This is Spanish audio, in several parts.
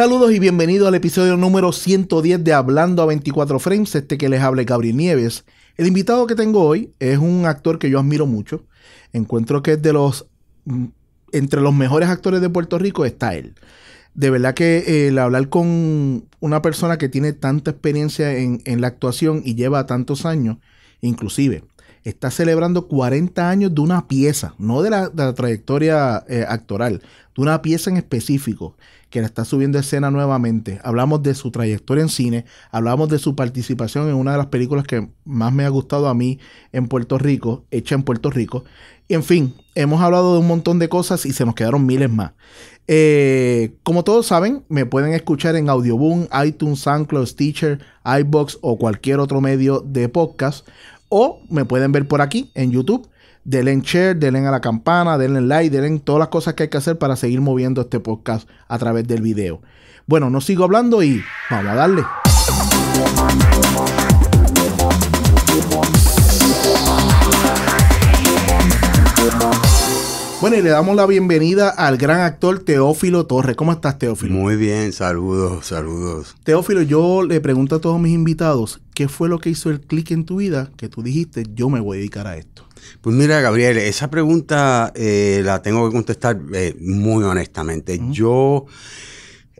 Saludos y bienvenidos al episodio número 110 de Hablando a 24 Frames, este que les hable Gabriel Nieves. El invitado que tengo hoy es un actor que yo admiro mucho. Encuentro que es de los mm, entre los mejores actores de Puerto Rico está él. De verdad que eh, el hablar con una persona que tiene tanta experiencia en, la actuación y lleva tantos años, inclusive, está celebrando 40 años de una pieza, no de la, trayectoria eh, actoral, de una pieza en específico que la está subiendo escena nuevamente. Hablamos de su trayectoria en cine, hablamos de su participación en una de las películas que más me ha gustado a mí en Puerto Rico, hecha en Puerto Rico. Y en fin, hemos hablado de un montón de cosas y se nos quedaron miles más. Eh, como todos saben, me pueden escuchar en Audioboom, iTunes, SoundCloud, Stitcher, iBox o cualquier otro medio de podcast. O me pueden ver por aquí en YouTube denle en share, denle a la campana, denle like, denle todas las cosas que hay que hacer para seguir moviendo este podcast a través del video. Bueno, no sigo hablando y vamos a darle. Bueno, y le damos la bienvenida al gran actor Teófilo Torres. ¿Cómo estás, Teófilo? Muy bien, saludos, saludos. Teófilo, yo le pregunto a todos mis invitados, ¿qué fue lo que hizo el clic en tu vida que tú dijiste, yo me voy a dedicar a esto? Pues mira, Gabriel, esa pregunta eh, la tengo que contestar eh, muy honestamente. Yo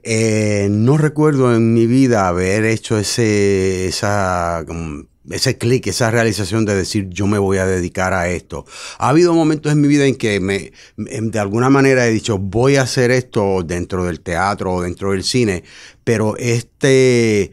eh, no recuerdo en mi vida haber hecho ese, ese clic, esa realización de decir yo me voy a dedicar a esto. Ha habido momentos en mi vida en que me, em, de alguna manera he dicho voy a hacer esto dentro del teatro o dentro del cine, pero este...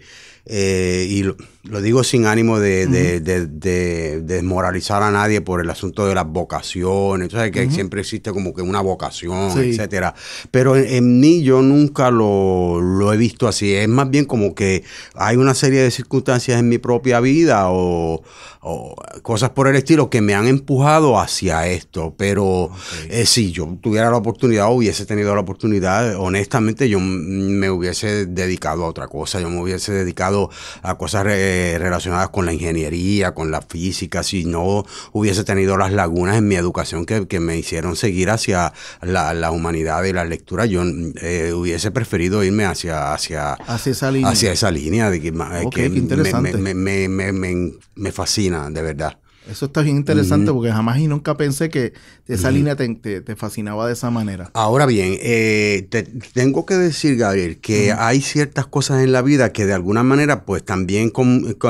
y lo digo sin ánimo de, desmoralizar a nadie por el asunto de las vocaciones, Entonces, que siempre existe como que una vocación, etcétera. Pero en, mí yo nunca lo, he visto así. Es más bien como que hay una serie de circunstancias en mi propia vida o, cosas por el estilo que me han empujado hacia esto. Pero eh, si yo tuviera la oportunidad, hubiese tenido la oportunidad, honestamente yo me hubiese dedicado a otra cosa. Yo me hubiese dedicado a cosas... Eh, eh, relacionadas con la ingeniería, con la física, si no hubiese tenido las lagunas en mi educación que, me hicieron seguir hacia la, humanidad y la lectura, yo eh, hubiese preferido irme hacia, hacia, hacia, esa, línea. de que, eh, que me, me, me, me fascina, de verdad. Eso está bien interesante porque jamás y nunca pensé que esa línea te, fascinaba de esa manera. Ahora bien, eh, tengo que decir, Gabriel, que hay ciertas cosas en la vida que de alguna manera, pues también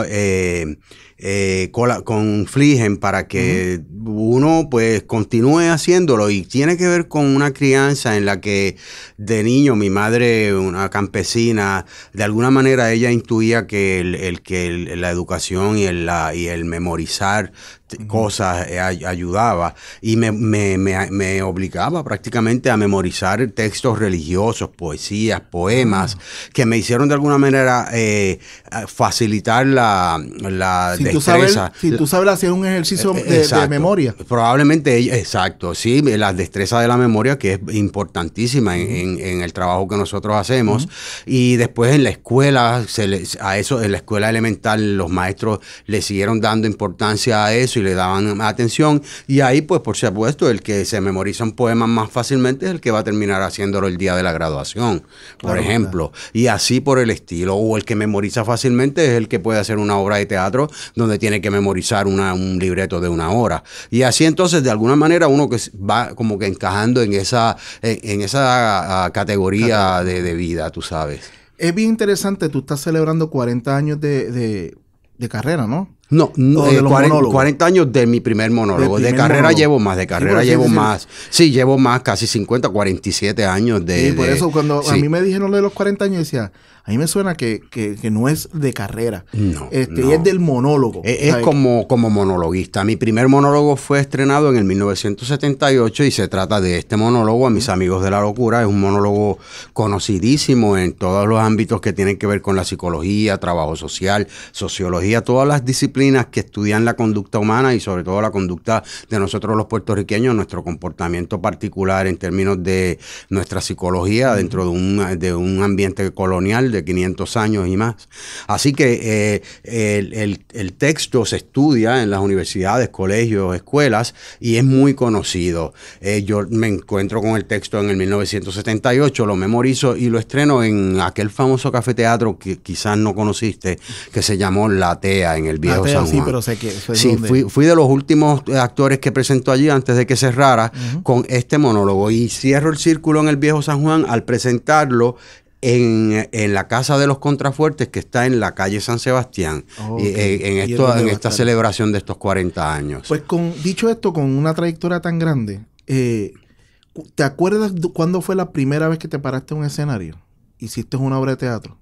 eh, eh, confligen para que uno pues continúe haciéndolo y tiene que ver con una crianza en la que de niño mi madre, una campesina, de alguna manera ella intuía que, el, que la educación y el memorizar este, cosas eh, ayudaba y me, me, me, me, obligaba prácticamente a memorizar textos religiosos, poesías, poemas, ah. que me hicieron de alguna manera eh, eh, facilitar la, la si destreza. Tú sabes, si tú sabes hacer un ejercicio de, memoria. Probablemente, exacto, sí, la destreza de la memoria que es importantísima en, el trabajo que nosotros hacemos y después en la escuela, a eso, en la escuela elemental los maestros le siguieron dando importancia a eso si le daban atención. Y ahí, pues por supuesto, el que se memoriza un poema más fácilmente es el que va a terminar haciéndolo el día de la graduación, por ejemplo. Y así por el estilo. O el que memoriza fácilmente es el que puede hacer una obra de teatro donde tiene que memorizar un libreto de una hora. Y así entonces, de alguna manera, uno que va como que encajando en esa, en, esa ah, categoría de, vida, tú sabes. Es bien interesante, tú estás celebrando 40 años de carrera, ¿no? No, no 40, eh, años de mi primer monólogo. de carrera llevo más, de carrera llevo más. Sí. llevo más, casi 50, 47 años de... Y por eso cuando a mí me dijeron lo de los 40 años, decía, a mí me suena que, no es de carrera. este, es del monólogo. Es, como, como monologuista. Mi primer monólogo fue estrenado en el 1978 y se trata de este monólogo a mis amigos de la locura. Es un monólogo conocidísimo en todos los ámbitos que tienen que ver con la psicología, trabajo social, sociología, todas las disciplinas que estudian la conducta humana y sobre todo la conducta de nosotros los puertorriqueños, nuestro comportamiento particular en términos de nuestra psicología dentro de un, de un ambiente colonial, 500 años y más. Así que eh, el, texto se estudia en las universidades, colegios, escuelas y es muy conocido. Eh, yo me encuentro con el texto en el 1978, lo memorizo y lo estreno en aquel famoso cafeteatro que quizás no conociste, que se llamó La Tea en el viejo San Juan. Sí, pero sé que fui, de los últimos eh, actores que presentó allí antes de que cerrara con este monólogo y cierro el círculo en el viejo San Juan al presentarlo en, la Casa de los Contrafuertes, que está en la calle San Sebastián, eh, en, esta celebración de estos 40 años. Pues con dicho esto, con una trayectoria tan grande, eh, ¿te acuerdas cuándo fue la primera vez que te paraste en un escenario? ¿Hiciste una obra de teatro?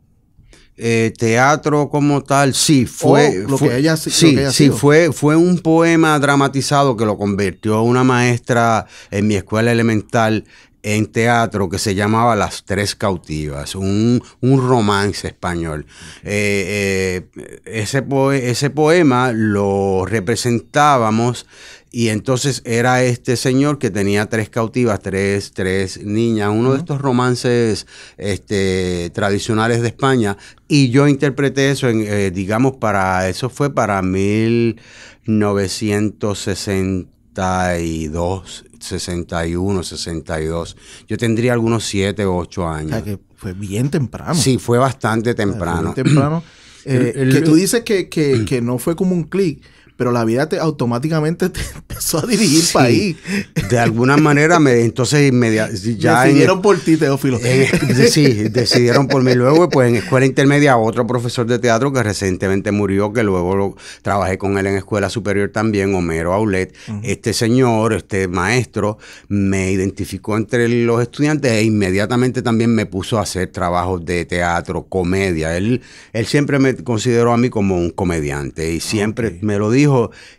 Eh, teatro como tal, sí, fue. lo que ella, sí, lo sí fue, fue un poema dramatizado que lo convirtió una maestra en mi escuela elemental en teatro que se llamaba Las Tres Cautivas, un, romance español. Eh, eh, ese, ese poema lo representábamos y entonces era este señor que tenía tres cautivas, tres, tres niñas, uno de estos romances este, tradicionales de España. Y yo interpreté eso, eh, digamos, para eso fue para 1962 61, 62. Yo tendría algunos 7 o 8 años. O sea, que fue bien temprano. Sí, fue bastante temprano. temprano. Eh, el, que tú dices que, que, que no fue como un clic pero la vida te automáticamente te empezó a dirigir para ahí. De alguna manera, me, entonces inmediatamente. Decidieron por ti, Teófilo. sí, decidieron por mí. Luego, pues en escuela intermedia, otro profesor de teatro que recientemente murió, que luego trabajé con él en escuela superior también, Homero Aulet. Este señor, este maestro, me identificó entre los estudiantes e inmediatamente también me puso a hacer trabajos de teatro, comedia. Él, él siempre me consideró a mí como un comediante y siempre me lo dijo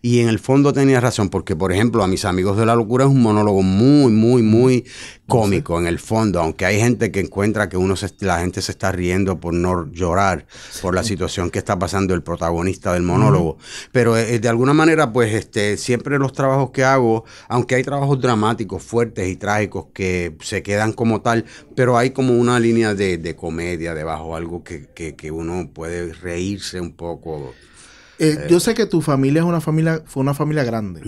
y en el fondo tenía razón, porque por ejemplo, a mis amigos de la locura es un monólogo muy, muy, mm, muy cómico en el fondo, aunque hay gente que encuentra que uno la gente se está riendo por no llorar por la situación que está pasando el protagonista del monólogo, pero eh, eh, de alguna manera pues este siempre los trabajos que hago, aunque hay trabajos dramáticos fuertes y trágicos que se quedan como tal, pero hay como una línea de, comedia debajo, algo que, que, que uno puede reírse un poco eh, eh. yo sé que tu familia es una familia, fue una familia grande.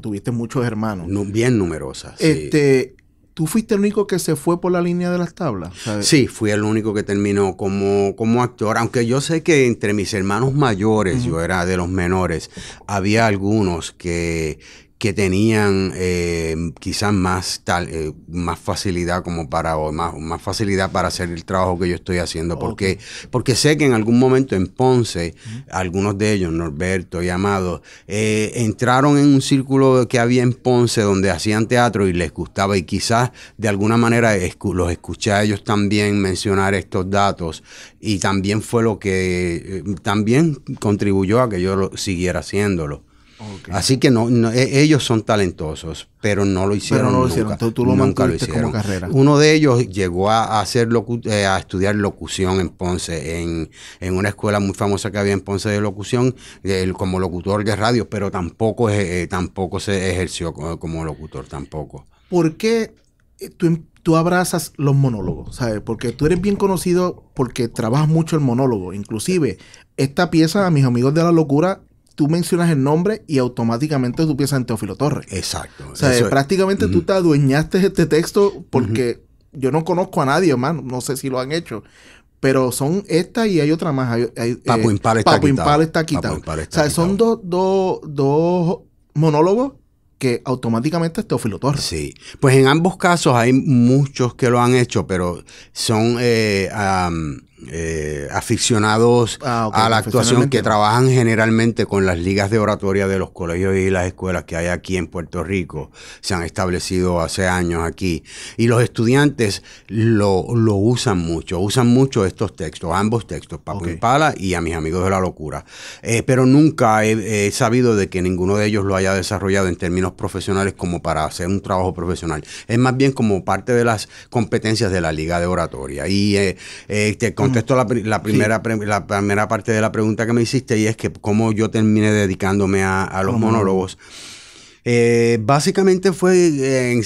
tuviste muchos hermanos. bien numerosas. Este, ¿Tú fuiste el único que se fue por la línea de las tablas? Sí, fui el único que terminó como, como actor, aunque yo sé que entre mis hermanos mayores, yo era de los menores, había algunos que, que tenían eh, quizás más, tal, eh, más facilidad como para, más, facilidad para hacer el trabajo que yo estoy haciendo. Porque, porque sé que en algún momento en Ponce, algunos de ellos, Norberto y Amado, eh, entraron en un círculo que había en Ponce donde hacían teatro y les gustaba. Y quizás de alguna manera los escuché a ellos también mencionar estos datos. Y también fue lo que también contribuyó a que yo lo, siguiera haciéndolo. Así que no, e, ellos son talentosos, pero no lo hicieron. Pero no lo hicieron. lo nunca hicieron. como carrera. Uno de ellos llegó a, hacer eh, a estudiar locución en Ponce, en, una escuela muy famosa que había en Ponce de locución, como locutor de radio, pero tampoco, eh, tampoco se ejerció como, locutor, tampoco. ¿Por qué eh, em, tú, abrazas los monólogos? ¿Sabes? Porque tú eres bien conocido porque trabajas mucho el monólogo. Inclusive, esta pieza, a mis amigos de la locura, tú mencionas el nombre y automáticamente tú piensas en Teófilo Torres. Exacto. O sea, prácticamente tú te adueñaste este texto porque yo no conozco a nadie, hermano. No sé si lo han hecho. Pero son esta y hay otra más. Hay, eh, Papo, Impar está Papo está quitado. o sea, son dos, dos, dos monólogos que automáticamente es Teófilo Torres. Sí, pues en ambos casos hay muchos que lo han hecho, pero son eh, eh, aficionados ah, a la actuación que trabajan generalmente con las ligas de oratoria de los colegios y las escuelas que hay aquí en Puerto Rico. Se han establecido hace años aquí. Y los estudiantes lo, usan mucho, usan mucho estos textos, ambos textos, Papo y Pala y a mis amigos de la locura. Eh, pero nunca he, sabido de que ninguno de ellos lo haya desarrollado en términos profesionales como para hacer un trabajo profesional. Es más bien como parte de las competencias de la liga de oratoria. Y este esto la, la primera, la primera parte de la pregunta que me hiciste y es que cómo yo terminé dedicándome a, los monólogos eh, básicamente fue eh,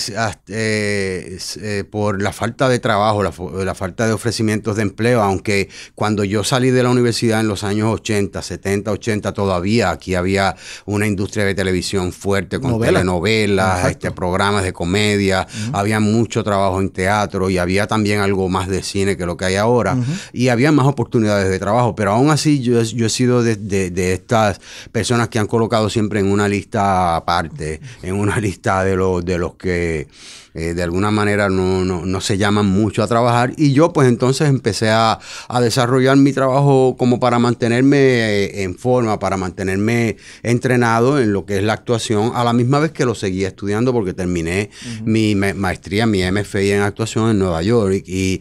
eh, por la falta de trabajo, la, falta de ofrecimientos de empleo, aunque cuando yo salí de la universidad en los años 80, 70, 80, todavía aquí había una industria de televisión fuerte con telenovelas, este, programas de comedia, había mucho trabajo en teatro y había también algo más de cine que lo que hay ahora y había más oportunidades de trabajo, pero aún así yo, he sido de estas personas que han colocado siempre en una lista aparte eh, en una lista de los, de los que eh, de alguna manera no, se llaman mucho a trabajar. Y yo pues entonces empecé a, desarrollar mi trabajo como para mantenerme eh, en forma, para mantenerme entrenado en lo que es la actuación, a la misma vez que lo seguía estudiando porque terminé mi maestría, mi MFI en actuación en Nueva York. Y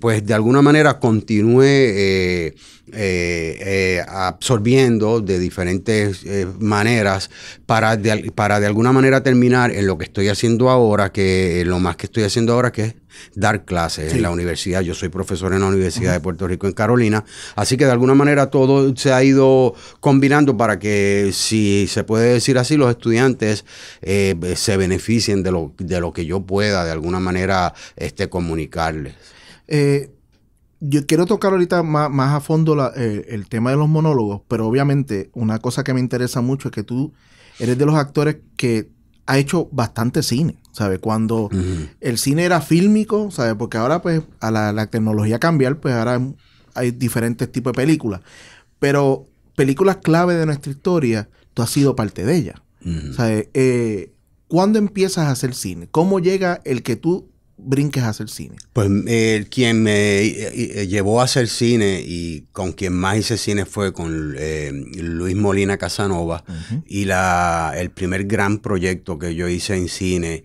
pues de alguna manera continué... Eh, eh, absorbiendo de diferentes eh, maneras para de, para de alguna manera terminar en lo que estoy haciendo ahora, que lo más que estoy haciendo ahora que es dar clases en la universidad. Yo soy profesor en la Universidad de Puerto Rico en Carolina, así que de alguna manera todo se ha ido combinando para que, si se puede decir así, los estudiantes se beneficien de lo, de lo que yo pueda de alguna manera este, comunicarles yo quiero tocar ahorita más, a fondo eh, el tema de los monólogos, pero obviamente una cosa que me interesa mucho es que tú eres de los actores que ha hecho bastante cine, ¿sabes? Cuando el cine era fílmico, ¿sabes? Porque ahora pues a la, tecnología cambiar, pues ahora hay diferentes tipos de películas. Pero películas clave de nuestra historia, tú has sido parte de ellas. ¿Sabes? Eh, ¿Cuándo empiezas a hacer cine? ¿Cómo llega el que tú brinques a hacer cine? Pues eh, quien me eh, eh, llevó a hacer cine y con quien más hice cine fue con Luis Molina Casanova. Y la, el primer gran proyecto que yo hice en cine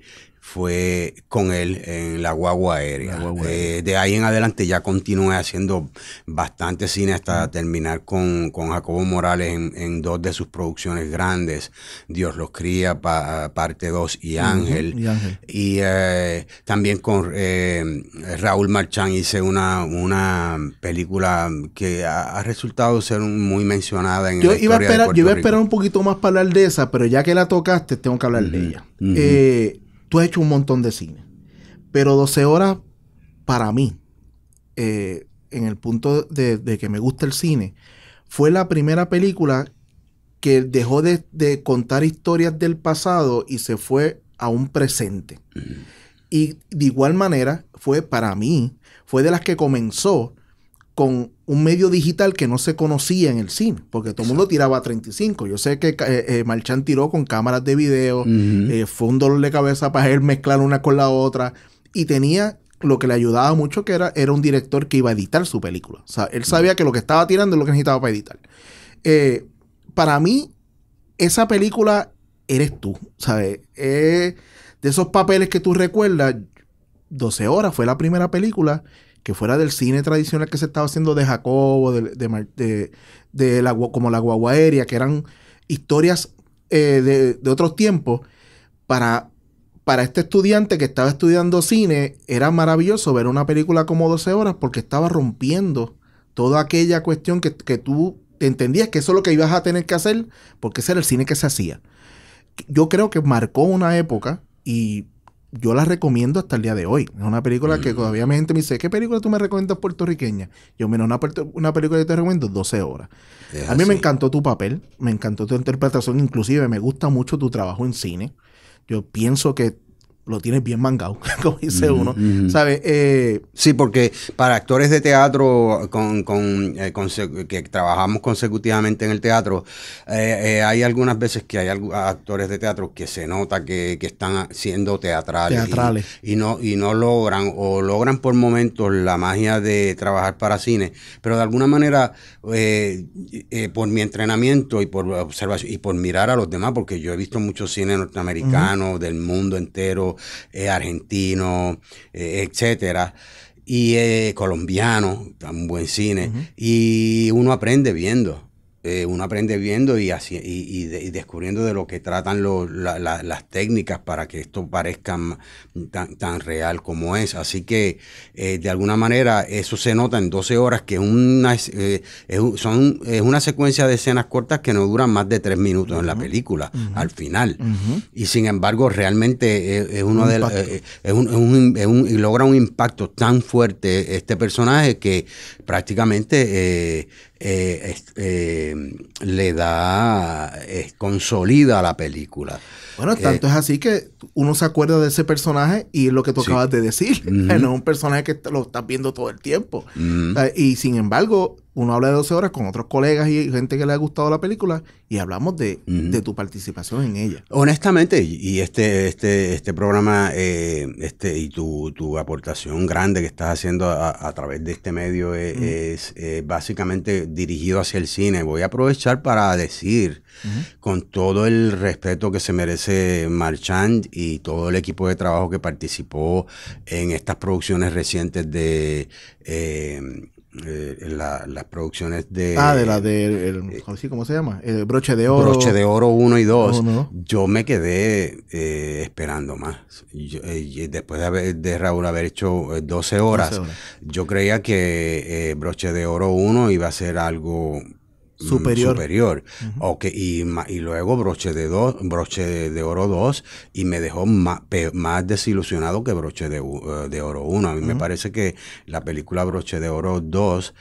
fue con él en la guagua aérea. Eh, de ahí en adelante ya continué haciendo bastante cine hasta terminar con, Jacobo Morales en, dos de sus producciones grandes, Dios los cría, parte 2 y Ángel. Y, eh, también con eh, Raúl Marchán hice una, una película que ha, resultado ser muy mencionada en yo iba a esperar, Yo iba a esperar un poquito más para hablar de esa, pero ya que la tocaste, tengo que hablar de ella tú has hecho un montón de cine, pero 12 horas para mí, eh, en el punto de, que me gusta el cine, fue la primera película que dejó de, contar historias del pasado y se fue a un presente. Mm. Y de igual manera, fue para mí, fue de las que comenzó con un medio digital que no se conocía en el cine, porque todo el mundo tiraba a 35. Yo sé que eh, eh, Marchand tiró con cámaras de video, eh, fue un dolor de cabeza para él mezclar una con la otra, y tenía lo que le ayudaba mucho que era, era un director que iba a editar su película. O sea, él sabía que lo que estaba tirando es lo que necesitaba para editar. para mí, esa película eres tú, ¿sabes? de esos papeles que tú recuerdas, 12 horas fue la primera película que fuera del cine tradicional que se estaba haciendo de Jacobo, de, de, como la guagua que eran historias eh, de, de, otros tiempos, para, para este estudiante que estaba estudiando cine, era maravilloso ver una película como 12 horas porque estaba rompiendo toda aquella cuestión que, que tú te entendías que eso es lo que ibas a tener que hacer porque ese era el cine que se hacía. Yo creo que marcó una época y yo la recomiendo hasta el día de hoy. Es una película que mm. todavía mi gente me dice, ¿qué película tú me recomiendas puertorriqueña? Yo, menos una, una película que te recomiendo 12 horas. a mí me encantó tu papel, me encantó tu interpretación, inclusive me gusta mucho tu trabajo en cine. Yo pienso que lo tienes bien mangado, como dice uno. ¿Sabes? Eh, sí, porque para actores de teatro con, eh, que trabajamos consecutivamente en el teatro, eh, hay algunas veces que hay actores de teatro que se nota que, que están siendo teatrales. Y, no, y no logran, o logran por momentos la magia de trabajar para cine. Pero de alguna manera, por mi entrenamiento y por observación y por mirar a los demás, porque yo he visto muchos cines norteamericanos del mundo entero eh, ...argentino, eh, etcétera y eh, colombiano, tan buen cine, y uno aprende viendo. Eh, uno aprende viendo y, así, y, descubriendo de lo que tratan las técnicas para que esto parezca tan, real como es. Así que, eh, de alguna manera, eso se nota en 12 horas, que una, es, eh, son, es una secuencia de escenas cortas que no duran más de 3 minutos en la película, al final. Y sin embargo, realmente es, uno de es logra un impacto tan fuerte este personaje que prácticamente eh, eh, le da, es consolida la película. Bueno, eh, tanto es así que uno se acuerda de ese personaje y es lo que tú acabas de decir. No es un personaje que lo estás viendo todo el tiempo. y sin embargo, uno habla de 12 horas con otros colegas y gente que le ha gustado la película y hablamos de, tu participación en ella. Honestamente, y este, este, este programa eh, este, y tu, tu, aportación grande que estás haciendo a, través de este medio e, es, eh, básicamente dirigido hacia el cine. Voy a aprovechar para decir, con todo el respeto que se merece Marchand y todo el equipo de trabajo que participó en estas producciones recientes de... Eh, eh, las producciones de... Ah, de la de... Eh, ¿Cómo se llama? El broche de oro. Broche de oro 1 y 2. Yo me quedé eh, esperando más. Yo, eh, después de, haber, de, Raúl haber hecho 12 horas, 12 horas. yo creía que Broche de oro 1 iba a ser algo Mm, superior. superior. y, y, luego broche de dos, broche de, oro 2 y me dejó más, desilusionado que broche de, eh, oro 1. A mí me parece que la película broche de oro 2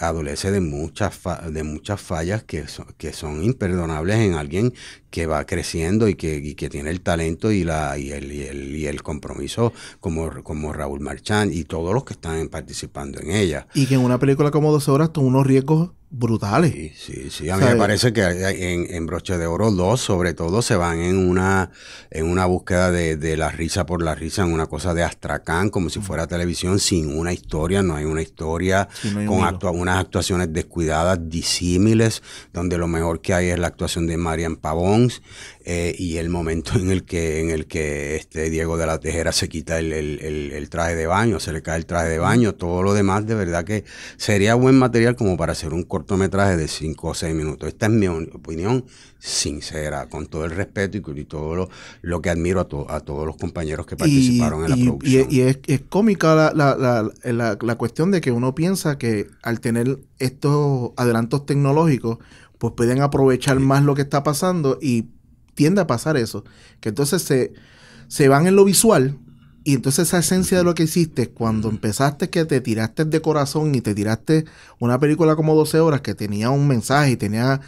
adolece de muchas de muchas fallas que son, que son imperdonables en alguien que va creciendo y que, tiene el talento y la y el, y el, compromiso como, como Raúl Marchán y todos los que están participando en ella. Y que en una película como 12 horas tú unos riesgos brutales. Sí, sí, A mí me parece que en, Broche de Oro 2, sobre todo, se van en una, en una búsqueda de, de, la risa por la risa, en una cosa de astracán, como si mm. fuera televisión, sin una historia, no hay una historia, con unas actuaciones descuidadas, disímiles, donde lo mejor que hay es la actuación de Marian Pavón eh, y el momento en el que, en el que este Diego de la Tejera se quita el, el, traje de baño, se le cae el traje de mm. baño, todo lo demás, de verdad que sería buen material como para hacer un cortometraje de 5 o 6 minutos. Esta es mi opinión sincera, con todo el respeto y, todo lo, que admiro a, todos los compañeros que participaron en la producción. Y, es, es cómica la, cuestión de que uno piensa que al tener estos adelantos tecnológicos, pues pueden aprovechar más lo que está pasando y tiende a pasar eso. Que entonces se, se van en lo visual y entonces esa esencia de lo que hiciste, cuando empezaste que te tiraste de corazón y te tiraste una película como 12 horas que tenía un mensaje y tenía,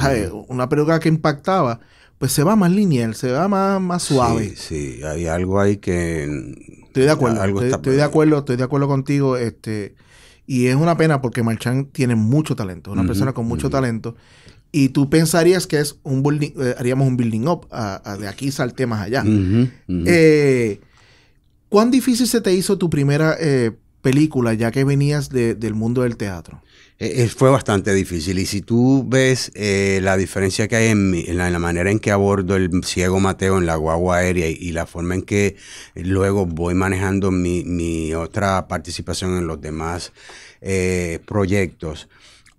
eh, Una película que impactaba, pues se va más lineal, se va más, suave. Sí, hay algo ahí que... Estoy de acuerdo, estoy, de acuerdo, estoy de acuerdo contigo, este... Y es una pena porque Marchand tiene mucho talento, una persona con mucho talento. Y tú pensarías que es un building, eh, haríamos un building up, de aquí salte más allá. eh, ¿Cuán difícil se te hizo tu primera eh, película ya que venías del mundo del teatro? Eh, eh, fue bastante difícil y si tú ves la diferencia que hay en, la, manera en que abordo el ciego Mateo en la guagua aérea y, la forma en que luego voy manejando mi, otra participación en los demás proyectos,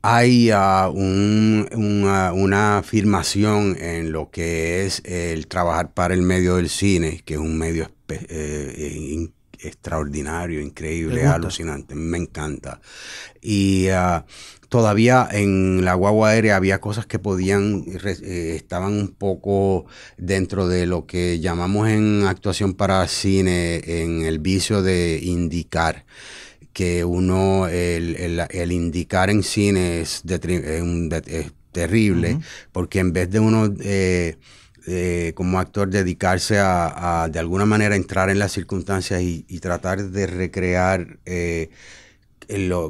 hay ah, una, una, afirmación en lo que es el trabajar para el medio del cine, que es un medio eh, eh, extraordinario, increíble, alucinante. Me encanta. Y ah, todavía en la guagua aérea había cosas que podían, eh, estaban un poco dentro de lo que llamamos en actuación para cine, en el vicio de indicar que uno, el, indicar en cine es, terrible, porque en vez de uno... Eh, como actor dedicarse a, de alguna manera, entrar en las circunstancias y, tratar de recrear eh,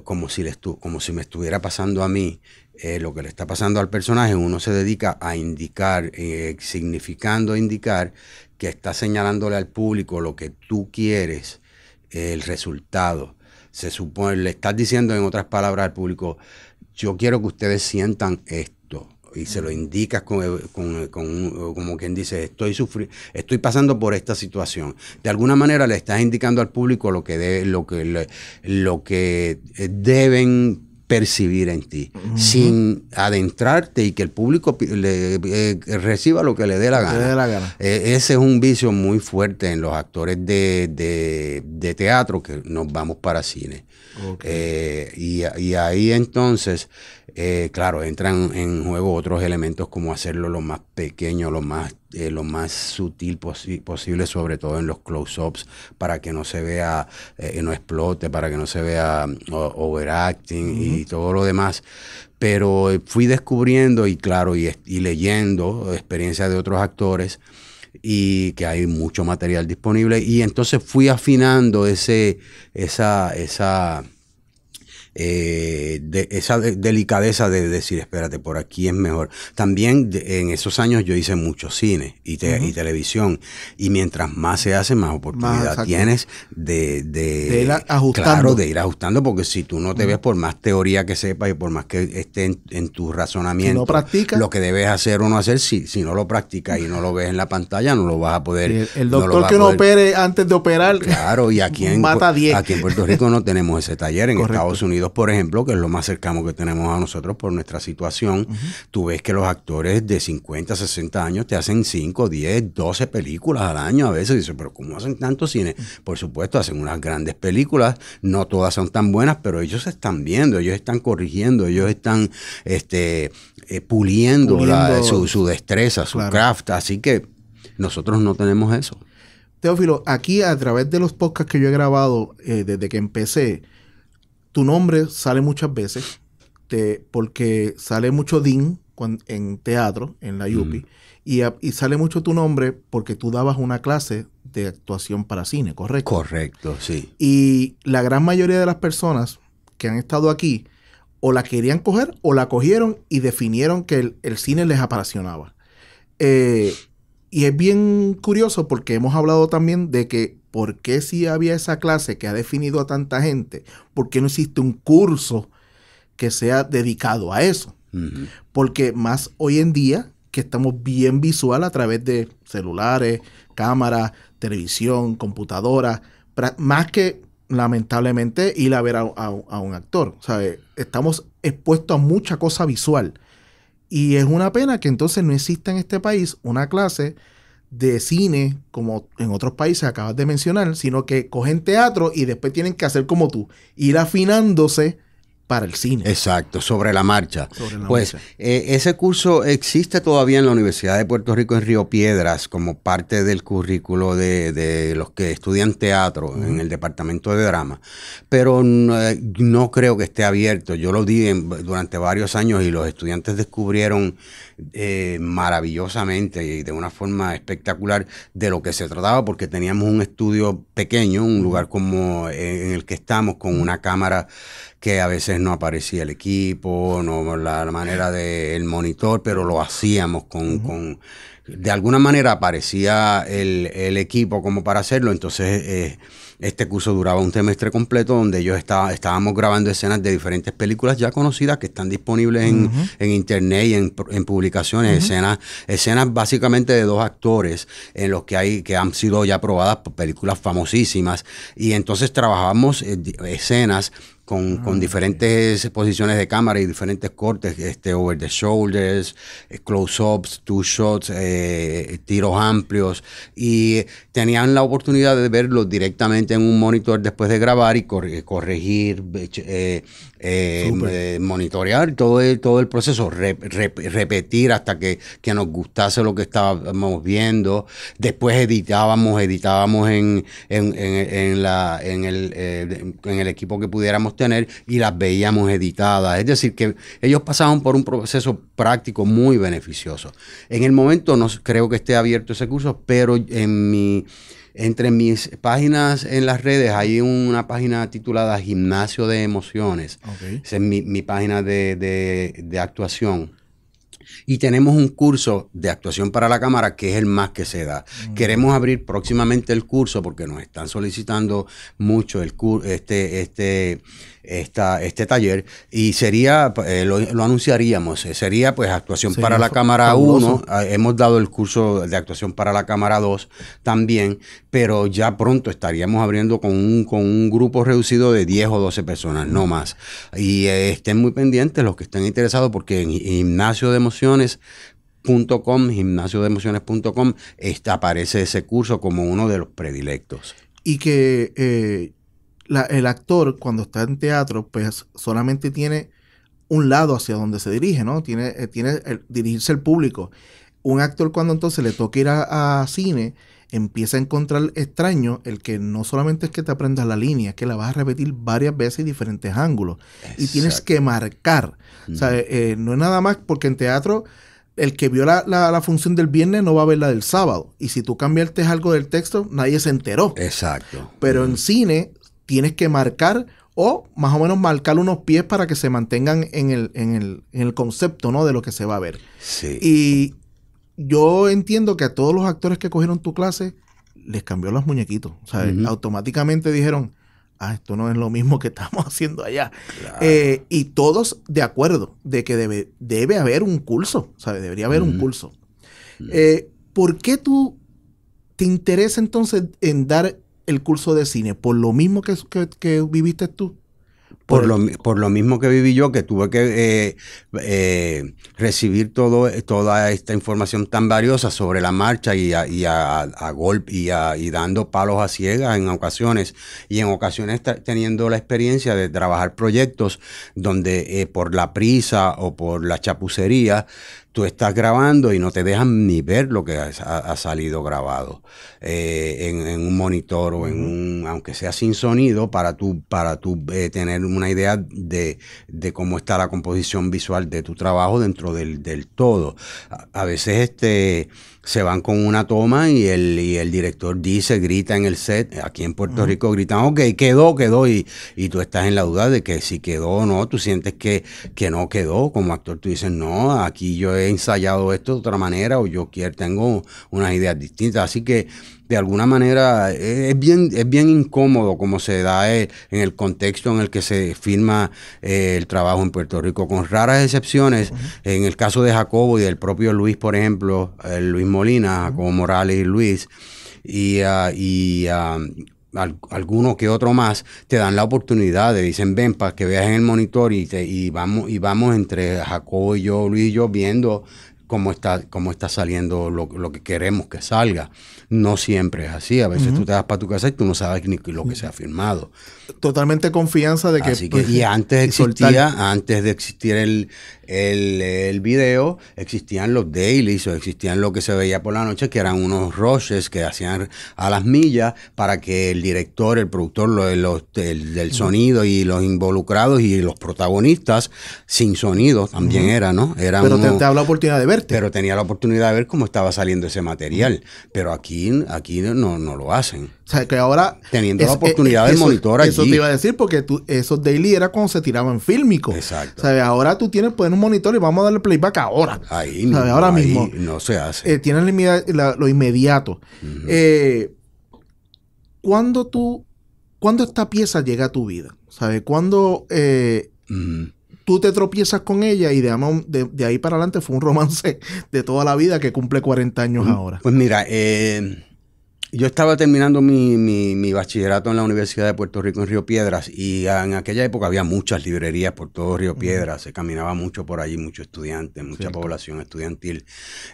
como, si le como si me estuviera pasando a mí. Eh, lo que le está pasando al personaje, uno se dedica a indicar, significando indicar que está señalándole al público lo que tú quieres, el resultado. Se supone, le estás diciendo en otras palabras al público, yo quiero que ustedes sientan esto y se lo indicas con, como quien dice, estoy, sufri estoy pasando por esta situación. De alguna manera le estás indicando al público lo que, de, lo que, lo que eh, deben percibir en ti, sin adentrarte y que el público le, eh, reciba lo que le dé la gana. E-, ese es un vicio muy fuerte en los actores de, de teatro que nos vamos para cine. Eh, y, ahí entonces, eh, claro, entran en juego otros elementos como hacerlo lo más pequeño, lo más, eh, lo más sutil posible, sobre todo en los close-ups, para que no se vea, no explote, para que no se vea mm, overacting y todo lo demás. Pero fui descubriendo y claro, y, y leyendo experiencias de otros actores y que hay mucho material disponible. Y entonces fui afinando ese, esa, esa, eh, de esa delicadeza de decir, espérate, por aquí es mejor. También en esos años yo hice mucho cine y, y, televisión, y mientras más se hace, más oportunidad tienes de, de, ir ajustando. Claro, de ir ajustando, porque si tú no te ves, por más teoría que sepas y por más que esté en, tu razonamiento, lo que debes hacer o no hacer, si, si no lo practicas y no lo ves en la pantalla, no lo vas a poder. El, doctor que no opere antes de operar, claro, y aquí en, mata aquí en Puerto Rico no tenemos ese taller, en Estados Unidos por ejemplo, que es lo más cercano que tenemos a nosotros por nuestra situación, tú ves que los actores de 50, 60 años te hacen 5, 10, 12 películas al año a veces. Dices, pero ¿cómo hacen tanto cine? Por supuesto, hacen unas grandes películas, no todas son tan buenas, pero ellos están viendo, ellos están corrigiendo, ellos están este, eh, puliendo, su, destreza, su craft. Así que nosotros no tenemos eso. Teófilo, aquí a través de los podcasts que yo he grabado eh, desde que empecé, tu nombre sale muchas veces porque sale mucho Din en teatro, en la Yupi, y, sale mucho tu nombre porque tú dabas una clase de actuación para cine, ¿correcto? Correcto, sí. Y la gran mayoría de las personas que han estado aquí o la querían coger o la cogieron y definieron que el, cine les apasionaba. Eh, y es bien curioso porque hemos hablado también de que ¿por qué si había esa clase que ha definido a tanta gente, por qué no existe un curso que sea dedicado a eso? Porque más hoy en día que estamos bien visual a través de celulares, cámaras, televisión, computadoras, más que lamentablemente ir a ver a, un actor. Estamos expuestos a mucha cosa visual. Y es una pena que entonces no exista en este país una clase de cine, como en otros países acabas de mencionar, sino que cogen teatro y después tienen que hacer como tú, ir afinándose el cine. Exacto, sobre la marcha. pues eh, ese curso existe todavía en la Universidad de Puerto Rico en Río Piedras como parte del currículo de, los que estudian teatro en el departamento de drama, pero eh, no, creo que esté abierto. Yo lo di durante varios años y los estudiantes descubrieron eh, maravillosamente y de una forma espectacular de lo que se trataba porque teníamos un estudio pequeño, un lugar como en el que estamos con una cámara que a veces no aparecía el equipo, no la, manera del el monitor, pero lo hacíamos con, con, de alguna manera aparecía el, equipo como para hacerlo, entonces eh, este curso duraba un semestre completo donde yo estaba, estábamos grabando escenas de diferentes películas ya conocidas que están disponibles en, en internet y en, en publicaciones, escenas, escenas básicamente de dos actores en los que hay, que han sido ya probadas por películas famosísimas, y entonces trabajamos eh, escenas con, mm. diferentes posiciones de cámara y diferentes cortes, este, over the shoulders, eh, close-ups, two shots, eh, tiros amplios. Y tenían la oportunidad de verlo directamente en un monitor después de grabar y corregir, eh, monitorear todo el, todo el proceso, repetir hasta que, nos gustase lo que estábamos viendo. Después editábamos, editábamos en, en, en, en el, en el equipo que pudiéramos tener y las veíamos editadas. Es decir, que ellos pasaban por un proceso práctico muy beneficioso. En el momento no creo que esté abierto ese curso, pero en mi entre mis páginas en las redes hay una página titulada Gimnasio de Emociones. Esa es mi, página de, de actuación. Y tenemos un curso de actuación para la cámara que es el más que se da. Mm. Queremos abrir próximamente el curso porque nos están solicitando mucho el este, este este taller y sería, eh, lo, anunciaríamos, eh, sería pues actuación para la Cámara 1, ah, hemos dado el curso de actuación para la Cámara 2 también, pero ya pronto estaríamos abriendo con un, grupo reducido de 10 o 12 personas, no más. Y eh, estén muy pendientes los que estén interesados porque en Gimnasio de Emociones Com, está aparece ese curso como uno de los predilectos. Y que el actor cuando está en teatro, pues solamente tiene un lado hacia donde se dirige, ¿no? Tiene, eh, tiene dirigirse al público. Un actor cuando entonces le toca ir a, cine, empieza a encontrar extraño el que no solamente es que te aprendas la línea, es que la vas a repetir varias veces y diferentes ángulos. Y tienes que marcar. O sea, eh, no es nada más porque en teatro el que vio la, función del viernes no va a ver la del sábado. Y si tú cambiaste algo del texto, nadie se enteró. Exacto. Pero en cine tienes que marcar o más o menos marcar unos pies para que se mantengan en el, concepto ¿no? de lo que se va a ver. Sí. Y yo entiendo que a todos los actores que cogieron tu clase les cambió los muñequitos. automáticamente dijeron, ah, esto no es lo mismo que estamos haciendo allá. Eh, y todos de acuerdo de que debe, debe haber un curso, ¿sabes? Debería haber un curso. Eh, ¿Por qué tú te interesa entonces en dar el curso de cine por lo mismo que, viviste tú? Por, lo, por lo mismo que viví yo, que tuve que eh, eh, recibir todo, toda esta información tan valiosa sobre la marcha y a, golpe y, dando palos a ciegas en ocasiones, y en ocasiones teniendo la experiencia de trabajar proyectos donde eh, por la prisa o por la chapucería tú estás grabando y no te dejan ni ver lo que ha, salido grabado eh, en, un monitor o en un, aunque sea sin sonido, para tú, para tú eh, tener una idea de, cómo está la composición visual de tu trabajo dentro del, todo. a veces este se van con una toma y el, y el director dice, grita en el set, aquí en Puerto Rico gritan, ok, quedó, quedó, y, y, tú estás en la duda de que si quedó o no, tú sientes que, que no quedó, como actor tú dices, no, aquí yo he ensayado esto de otra manera o yo quiero, tengo unas ideas distintas, así que de alguna manera eh, es bien, es bien incómodo como se da eh, en el contexto en el que se firma eh, el trabajo en Puerto Rico, con raras excepciones. En el caso de Jacobo y del propio Luis, por ejemplo, Luis Molina, Jacobo Morales y Luis, y, ah, ah, alguno que otro más, te dan la oportunidad, te dicen, ven para que veas en el monitor y, te, y, vamos, y vamos entre Jacobo y yo, Luis y yo, viendo cómo está, cómo está saliendo lo, lo, que queremos que salga. No siempre es así. A veces tú te vas para tu casa y tú no sabes ni lo que se ha firmado totalmente confianza de que... Así pues, y antes existía, antes de existir el, video, existían los dailies o existían lo que se veía por la noche, que eran unos rushes que hacían a las millas para que el director, el productor del sonido y los involucrados y los protagonistas, sin sonido también era, ¿no? pero te, la oportunidad de verte. Pero tenía la oportunidad de ver cómo estaba saliendo ese material. Pero aquí, aquí no, no lo hacen. O sea, que ahora... Teniendo la oportunidad de del eso, monitor Eso te iba a decir porque tú, esos daily era cuando se tiraban fílmicos. Exacto. ¿Sabes? Ahora tú tienes poner un monitor y vamos a darle playback ahora. Ahí Ahora mismo. No se hace. Eh, tienes lo inmediato. Eh, ¿Cuándo tú... ¿Cuándo esta pieza llega a tu vida? ¿Sabes? ¿Cuándo... Eh, tú te tropiezas con ella y de, de, ahí para adelante fue un romance de toda la vida que cumple 40 años ahora. Pues mira, eh, yo estaba terminando mi, bachillerato en la Universidad de Puerto Rico en Río Piedras y en aquella época había muchas librerías por todo Río Piedras, se caminaba mucho por allí, muchos estudiantes, mucha población estudiantil.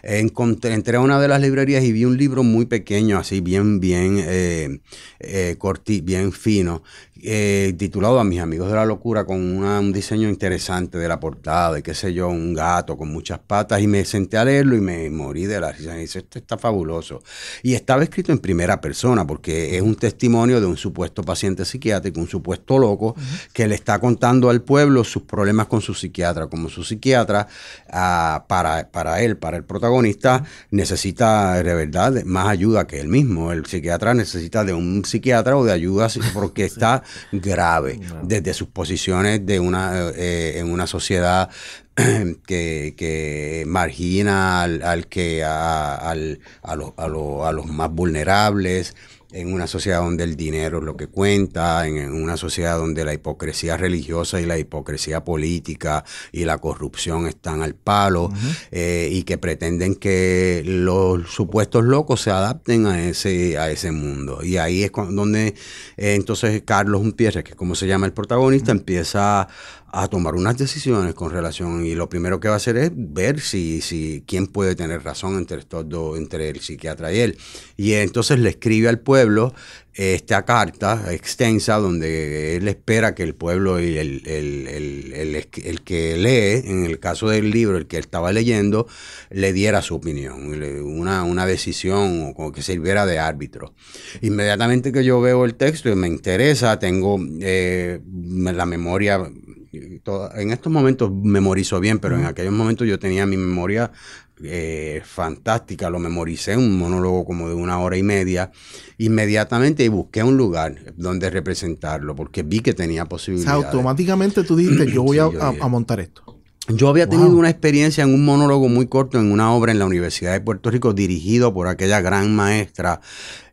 entré a una de las librerías y vi un libro muy pequeño, así bien, bien eh, eh bien fino, eh, titulado A mis amigos de la locura, con un diseño interesante de la portada, de qué sé yo, un gato con muchas patas, y me senté a leerlo y me morí de la risa. Y dice, esto está fabuloso. Y estaba escrito en primera persona, porque es un testimonio de un supuesto paciente psiquiátrico, un supuesto loco, que le está contando al pueblo sus problemas con su psiquiatra, como su psiquiatra, ah, para, para él, para el protagonista, necesita de verdad más ayuda que él mismo. El psiquiatra necesita de un psiquiatra o de ayuda porque está grave, desde sus posiciones de una, eh, en una sociedad que, que margina al, que a, los más vulnerables, en una sociedad donde el dinero es lo que cuenta, en una sociedad donde la hipocresía religiosa y la hipocresía política y la corrupción están al palo eh, y que pretenden que los supuestos locos se adapten a ese, a ese mundo. Y ahí es donde eh, entonces Carlos Umpierre, que es como se llama el protagonista, empieza a tomar unas decisiones con relación y lo primero que va a hacer es ver si, si quién puede tener razón entre estos dos, entre el psiquiatra y él. Y entonces le escribe al pueblo esta carta extensa donde él espera que el pueblo y el, que lee, en el caso del libro, el que estaba leyendo, le diera su opinión, una, una decisión o como que sirviera de árbitro. Inmediatamente que yo veo el texto y me interesa, tengo eh, la memoria en estos momentos memorizo bien, pero en aquellos momentos yo tenía mi memoria eh, fantástica, lo memoricé, un monólogo como de una hora y media, inmediatamente y busqué un lugar donde representarlo, porque vi que tenía posibilidades. O sea, automáticamente tú dijiste, yo voy a, montar esto. Yo había tenido una experiencia en un monólogo muy corto en una obra en la Universidad de Puerto Rico dirigido por aquella gran maestra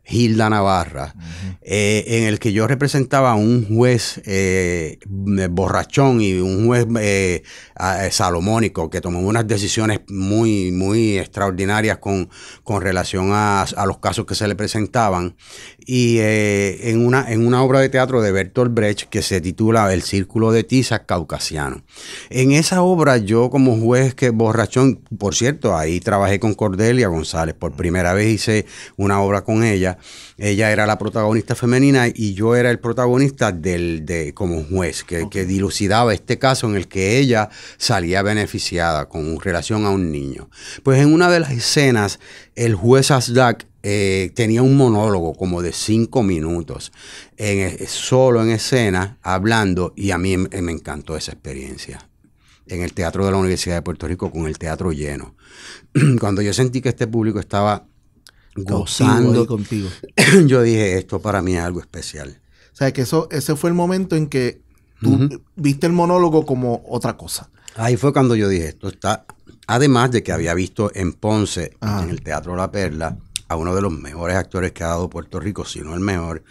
Gilda Navarra, eh, en el que yo representaba a un juez eh, borrachón y un juez eh, salomónico que tomó unas decisiones muy, muy extraordinarias con, con relación a, los casos que se le presentaban. Y en, una, en una obra de teatro de Bertolt Brecht que se titula El Círculo de Tiza Caucasiano. En esa obra yo como juez que borrachón, por cierto, ahí trabajé con Cordelia González, por primera vez hice una obra con ella ella. era la protagonista femenina y yo era el protagonista del, de, como juez, que, dilucidaba este caso en el que ella salía beneficiada con relación a un niño. Pues en una de las escenas, el juez Azdak eh, tenía un monólogo como de cinco minutos, eh, solo en escena, hablando, y a mí me encantó esa experiencia en el Teatro de la Universidad de Puerto Rico con el teatro lleno. Cuando yo sentí que este público estaba gozando. Contigo, Yo dije, esto para mí es algo especial. O sea, que eso, ese fue el momento en que tú viste el monólogo como otra cosa. Ahí fue cuando yo dije, esto está, además de que había visto en Ponce, ah. en el Teatro La Perla, a uno de los mejores actores que ha dado Puerto Rico, si no el mejor,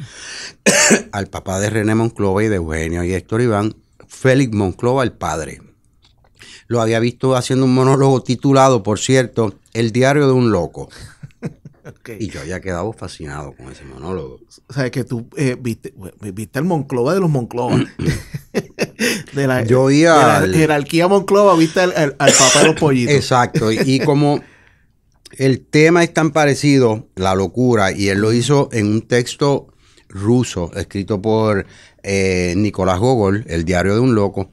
al papá de René Monclova y de Eugenio y Héctor Iván, Félix Monclova, el padre. Lo había visto haciendo un monólogo titulado, por cierto, El diario de un loco. Y yo había quedado fascinado con ese monólogo. O sea, que tú eh, eh, viste, el Monclova de los Monclova. de la, yo oía la jerarquía Monclova, viste al, al, de los pollitos. Exacto. Y, como el tema es tan parecido, la locura, y él lo hizo en un texto ruso escrito por eh, Nicolás Gogol, El diario de un loco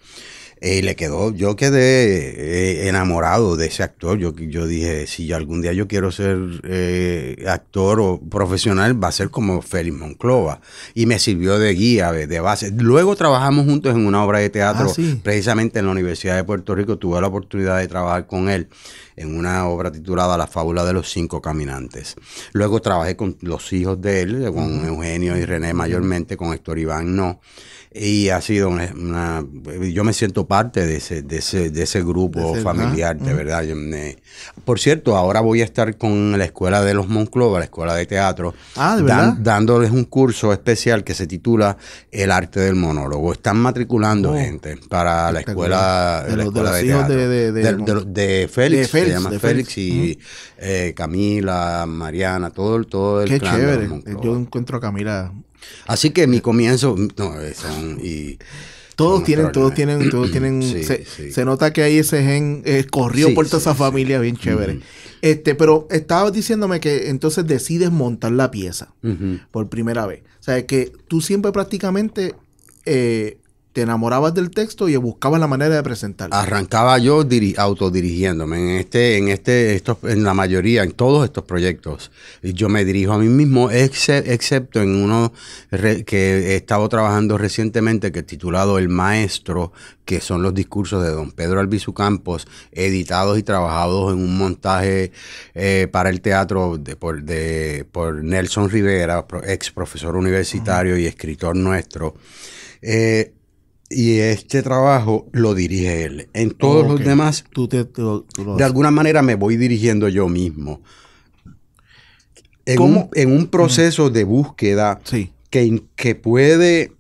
y le quedó, yo quedé eh, enamorado de ese actor. Yo, yo dije, si algún día yo quiero ser eh, actor o profesional, va a ser como Félix Monclova. Y me sirvió de guía, de base. Luego trabajamos juntos en una obra de teatro, ah, precisamente en la Universidad de Puerto Rico. Tuve la oportunidad de trabajar con él en una obra titulada La fábula de los cinco caminantes. Luego trabajé con los hijos de él, con Eugenio y René mayormente, con Héctor Iván no. Y ha sido una, yo me siento parte de ese, de grupo familiar, de verdad. por cierto, ahora voy a estar con la escuela de los Monclova, la escuela de teatro, ah, dándoles un curso especial que se titula El arte del monólogo. Están matriculando oh, gente para la escuela de, la de, Félix se llama Félix, y eh, Camila, Mariana, todo, todo el Qué chévere. Yo encuentro a Camila. Así que mi eh, comienzo, eh, y todos tienen, todos tienen, todos tienen, se, nota que ahí ese gen corrió por toda esa familia bien chévere. Este, pero estabas diciéndome que entonces decides montar la pieza por primera vez. O sea, que tú siempre prácticamente te enamorabas del texto y buscabas la manera de presentarlo. Arrancaba yo autodirigiéndome en este, en este, estos, en la mayoría, en todos estos proyectos. Yo me dirijo a mí mismo, excepto en uno que he estado trabajando recientemente, que es titulado El Maestro, que son los discursos de don Pedro Albizu Campos, editados y trabajados en un montaje eh, para el teatro de, por, por Nelson Rivera, ex profesor universitario y escritor nuestro. Eh, y este trabajo lo dirige él. En todos los demás, tú de alguna manera me voy dirigiendo yo mismo. En, un, proceso de búsqueda que, que puede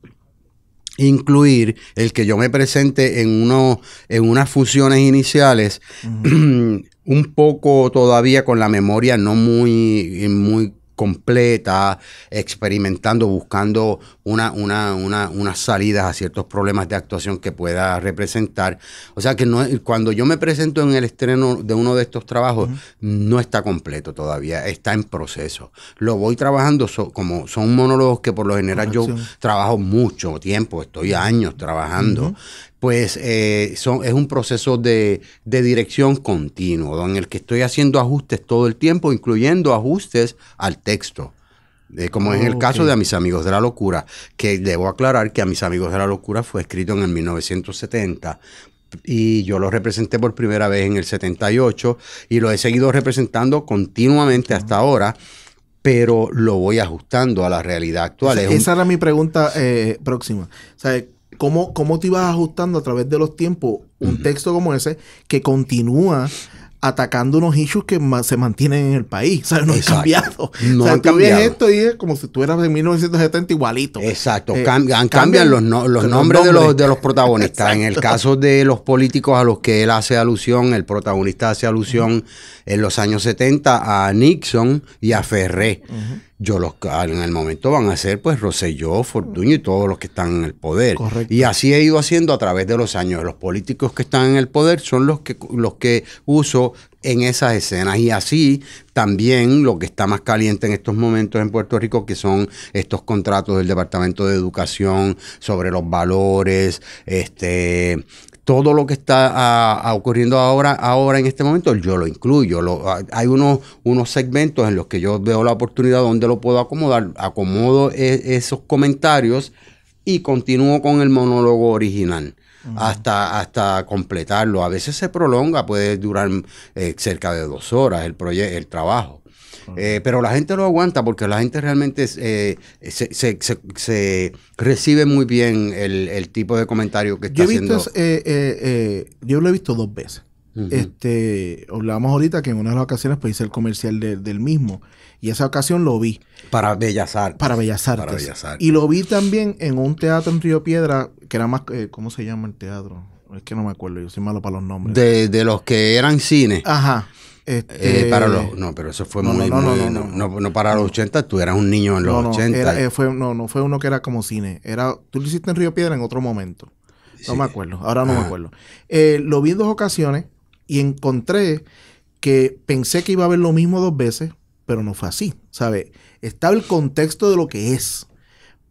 incluir el que yo me presente en, uno, en unas fusiones iniciales, un poco todavía con la memoria no muy, muy completa, experimentando, buscando una, una, una, unas salidas a ciertos problemas de actuación que pueda representar. O sea que no, cuando yo me presento en el estreno de uno de estos trabajos, no está completo todavía, está en proceso. Lo voy trabajando, como son monólogos que por lo general yo trabajo mucho tiempo, estoy años trabajando, pues eh, son, es un proceso de, dirección continuo, en el que estoy haciendo ajustes todo el tiempo, incluyendo ajustes al texto. Eh, como es el caso de A mis amigos de la locura, que debo aclarar que A mis amigos de la locura fue escrito en el 1970, y yo lo representé por primera vez en el 78 y lo he seguido representando continuamente hasta ahora, pero lo voy ajustando a la realidad actual. esa era mi pregunta eh, próxima. O ¿Cómo, ¿Cómo te ibas ajustando a través de los tiempos un texto como ese que continúa atacando unos issues que se mantienen en el país. O sea, no han cambiado. No o sea, cambiado. esto y es como si tú eras de 1970 igualito. Exacto. Eh, cambian, cambian, los, nombres, de, los, de los protagonistas. en el caso de los políticos a los que él hace alusión, el protagonista hace alusión en los años 70 a Nixon y a Ferré yo los ah, en el momento van a ser pues Roselló, Fortuño y todos los que están en el poder. Correcto. Y así he ido haciendo a través de los años. Los políticos que están en el poder son los que los que uso en esas escenas y así también lo que está más caliente en estos momentos en Puerto Rico que son estos contratos del Departamento de Educación sobre los valores, este todo lo que está ah, ah, ocurriendo ahora, ahora en este momento, yo lo incluyo. Lo, ah, hay unos, unos segmentos en los que yo veo la oportunidad donde lo puedo acomodar, acomodo e, esos comentarios y continúo con el monólogo original. hasta, hasta completarlo. A veces se prolonga, puede durar eh, cerca de dos horas el, el trabajo. Eh, pero la gente lo aguanta porque la gente realmente eh, se, recibe muy bien el, tipo de comentario que está yo haciendo. Eh, yo lo he visto dos veces. Este, hablábamos ahorita que en una de las ocasiones pues, hice el comercial del mismo y esa ocasión lo vi para Bellas Artes. Para Bellas Y lo vi también en un teatro en Río Piedra que era más ¿cómo se llama el teatro? Es que no me acuerdo, yo soy malo para los nombres. De, de los que eran cine. Ajá. Este, eh, para no, pero eso fue no, muy, no, no, no, no, para los 80, tú eras un niño en los 80. Eh, fue, no, no fue uno que era como cine. Era, tú lo hiciste en Río Piedra en otro momento. No me acuerdo, ahora no me acuerdo. Eh, lo vi en dos ocasiones y encontré que pensé que iba a ver lo mismo dos veces, pero no fue así, ¿sabes? Estaba el contexto de lo que es,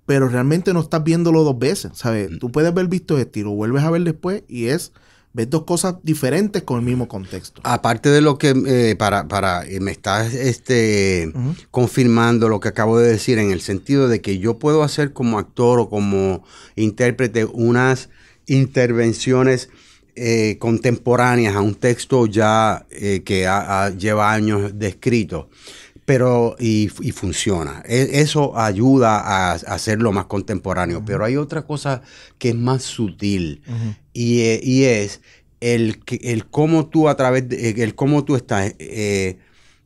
pero realmente no estás viéndolo dos veces, ¿sabes? Mm. Tú puedes haber visto esto y lo vuelves a ver después y es ves dos cosas diferentes con el mismo contexto. Aparte de lo que eh, para, eh, me estás este, confirmando lo que acabo de decir, en el sentido de que yo puedo hacer como actor o como intérprete unas intervenciones eh, contemporáneas a un texto ya que ha, lleva años descrito. escrito pero y, funciona. E, eso ayuda a, hacerlo más contemporáneo, pero hay otra cosa que es más sutil e, y, es el, el cómo tú a través el cómo tú estás, eh,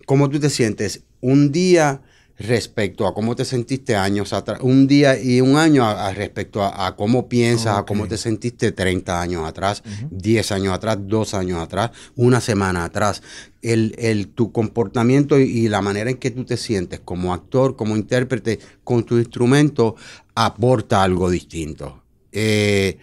cómo tú te sientes un día respecto a cómo te sentiste años atrás, un día y un año respecto a, cómo piensas, a cómo te sentiste 30 años atrás, diez 10 años atrás, 2 años atrás, una semana atrás. El, tu comportamiento y, la manera en que tú te sientes como actor, como intérprete, con tu instrumento, aporta algo distinto. Eh,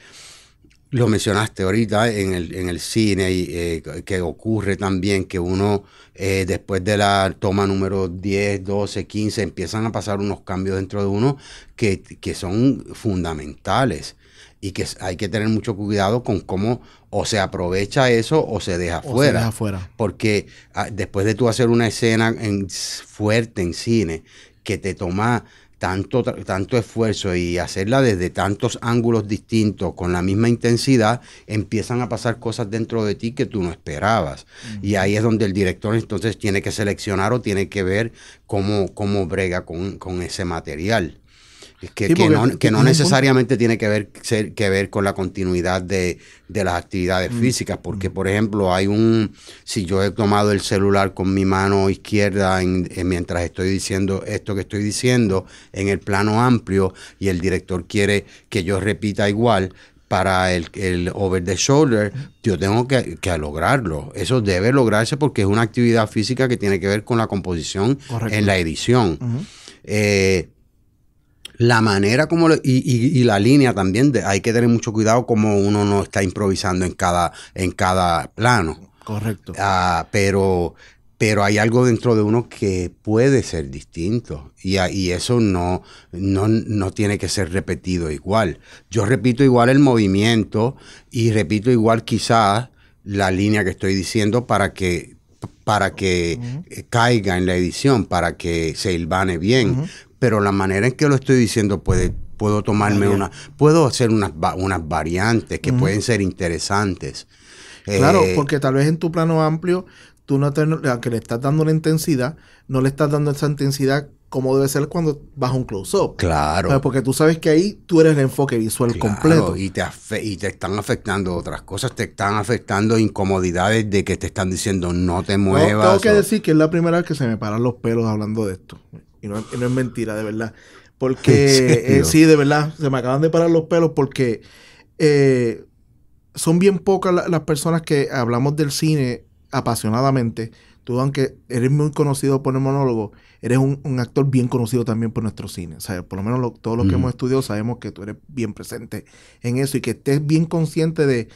lo mencionaste ahorita en el, en el cine, y, eh, que ocurre también que uno, eh, después de la toma número 10, 12, 15, empiezan a pasar unos cambios dentro de uno que, son fundamentales y que hay que tener mucho cuidado con cómo o se aprovecha eso o se deja, fuera. Porque ah, después de tú hacer una escena en, fuerte en cine que te toma tanto, tanto esfuerzo y hacerla desde tantos ángulos distintos, con la misma intensidad, empiezan a pasar cosas dentro de ti que tú no esperabas. Y ahí es donde el director entonces tiene que seleccionar o tiene que ver cómo, cómo brega con, con ese material. Que, no, necesariamente tiene que ver, que ver con la continuidad de, de las actividades mm. físicas, porque mm. por ejemplo hay un, si yo he tomado el celular con mi mano izquierda en, mientras estoy diciendo esto que estoy diciendo en el plano amplio y el director quiere que yo repita igual, para el, el, over the shoulder, yo tengo que, que, lograrlo. Eso debe lograrse porque es una actividad física que tiene que ver con la composición en la edición. eh, la manera como y, y, la línea también hay que tener mucho cuidado como uno no está improvisando en cada en cada plano correcto ah, pero pero hay algo dentro de uno que puede ser distinto y, ah, y eso no, no, tiene que ser repetido igual. Yo repito igual el movimiento y repito igual quizás la línea que estoy diciendo para que, para que eh, caiga en la edición, para que se hilvane bien, pero la manera en que lo estoy diciendo puede puedo tomarme una puedo hacer unas variantes que pueden ser interesantes. Claro, eh, porque tal vez en tu plano amplio tú no te, aunque le estás dando la intensidad, no le estás dando esa intensidad como debe ser cuando vas a un close-up. Claro. porque tú sabes que ahí tú eres el enfoque visual completo. Y te, y te están afectando otras cosas, te están afectando incomodidades de que te están diciendo no te muevas. tengo que decir que es la primera vez que se me paran los pelos hablando de esto. Y no, es mentira, de verdad. Porque eh, sí, de verdad, se me acaban de parar los pelos porque eh, son bien pocas las personas que hablamos del cine apasionadamente. Tú, aunque eres muy conocido por el monólogo, eres un, actor bien conocido también por nuestro cine. O sea, por lo menos todos los que mm. hemos estudiado sabemos que tú eres bien presente en eso y que estés bien consciente de,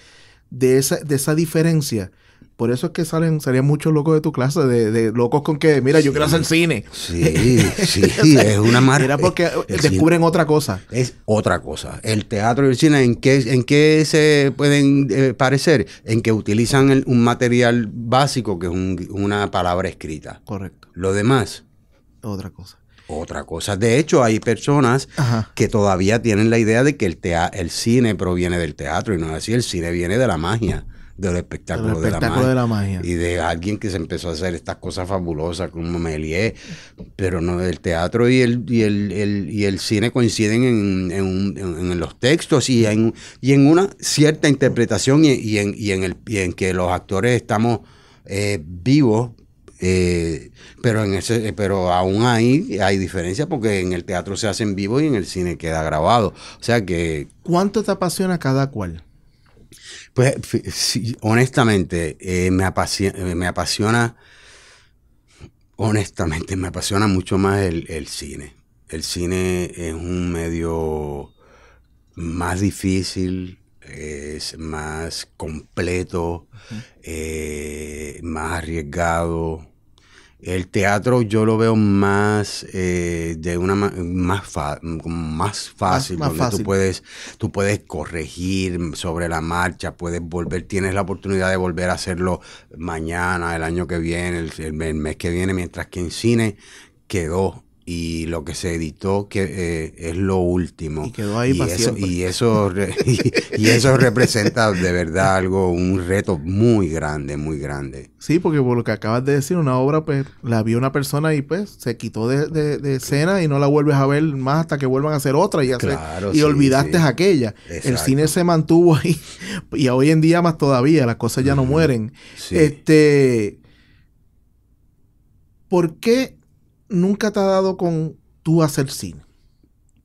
de, esa, de esa diferencia por eso es que salen, salían muchos locos de tu clase, de, de locos con que, mira, yo quiero hacer cine. Sí, sí, es una marca. Era porque descubren otra cosa. Es otra cosa. El teatro y el cine, ¿en qué, en qué se pueden eh, parecer? En que utilizan un material básico que es una palabra escrita. Correcto. Lo demás. Otra cosa. Otra cosa. De hecho, hay personas que todavía tienen la idea de que el, el cine proviene del teatro y no es así. El cine viene de la magia del espectáculo, de, la magia, Y de alguien que se empezó a hacer estas cosas fabulosas como Melié. Pero no, el teatro y el, y el, y el cine coinciden en, los textos y en, y en una cierta interpretación y, en, el, y en que los actores estamos eh, vivos eh, pero en ese, eh, pero aún ahí hay diferencia porque en el teatro se hacen vivos y en el cine queda grabado. O sea que. ¿Cuánto te apasiona cada cual? Pues honestamente, eh, me, apasiona, eh, me, apasiona, honestamente, me apasiona mucho más el, cine. El cine es un medio más difícil, es más completo, eh, más arriesgado, el teatro yo lo veo más eh, de una más, más fácil, más, tú puedes, tú puedes corregir sobre la marcha, puedes volver, tienes la oportunidad de volver a hacerlo mañana, el año que viene, el mes que viene, mientras que en cine quedó y lo que se editó que eh, es lo último. Y quedó ahí y eso, y eso, y, eso representa de verdad algo, un reto muy grande, muy grande. Sí, porque por lo que acabas de decir, una obra pues la vio una persona y pues se quitó de, escena y no la vuelves a ver más hasta que vuelvan a hacer otra y, y olvidaste aquella. El cine se mantuvo ahí y hoy en día más todavía, las cosas ya no mueren. Este, ¿Por qué nunca te ha dado con tú hacer cine.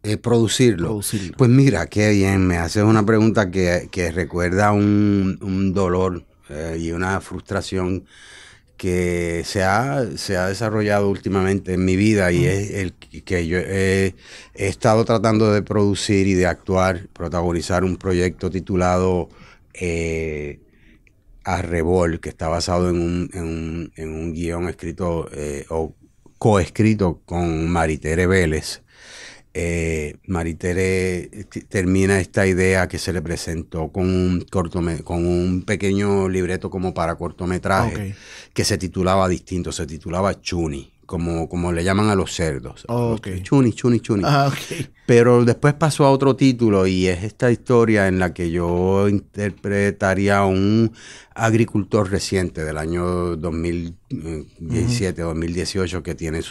Eh, producirlo. Pues mira, qué bien, me haces una pregunta que, recuerda un, dolor eh, y una frustración que se ha, desarrollado últimamente en mi vida y es el que yo he, estado tratando de producir y de actuar, protagonizar un proyecto titulado eh, Arrebol, que está basado en un, guión escrito o coescrito con Maritere Vélez. Eh, Maritere termina esta idea que se le presentó con un, con un pequeño libreto como para cortometraje que se titulaba distinto, se titulaba Chuni como, como le llaman a los cerdos. Oh, chuni, chuni, chuni. Ah, okay. Pero después pasó a otro título y es esta historia en la que yo interpretaría a un agricultor reciente del año 2017, 2018, que tiene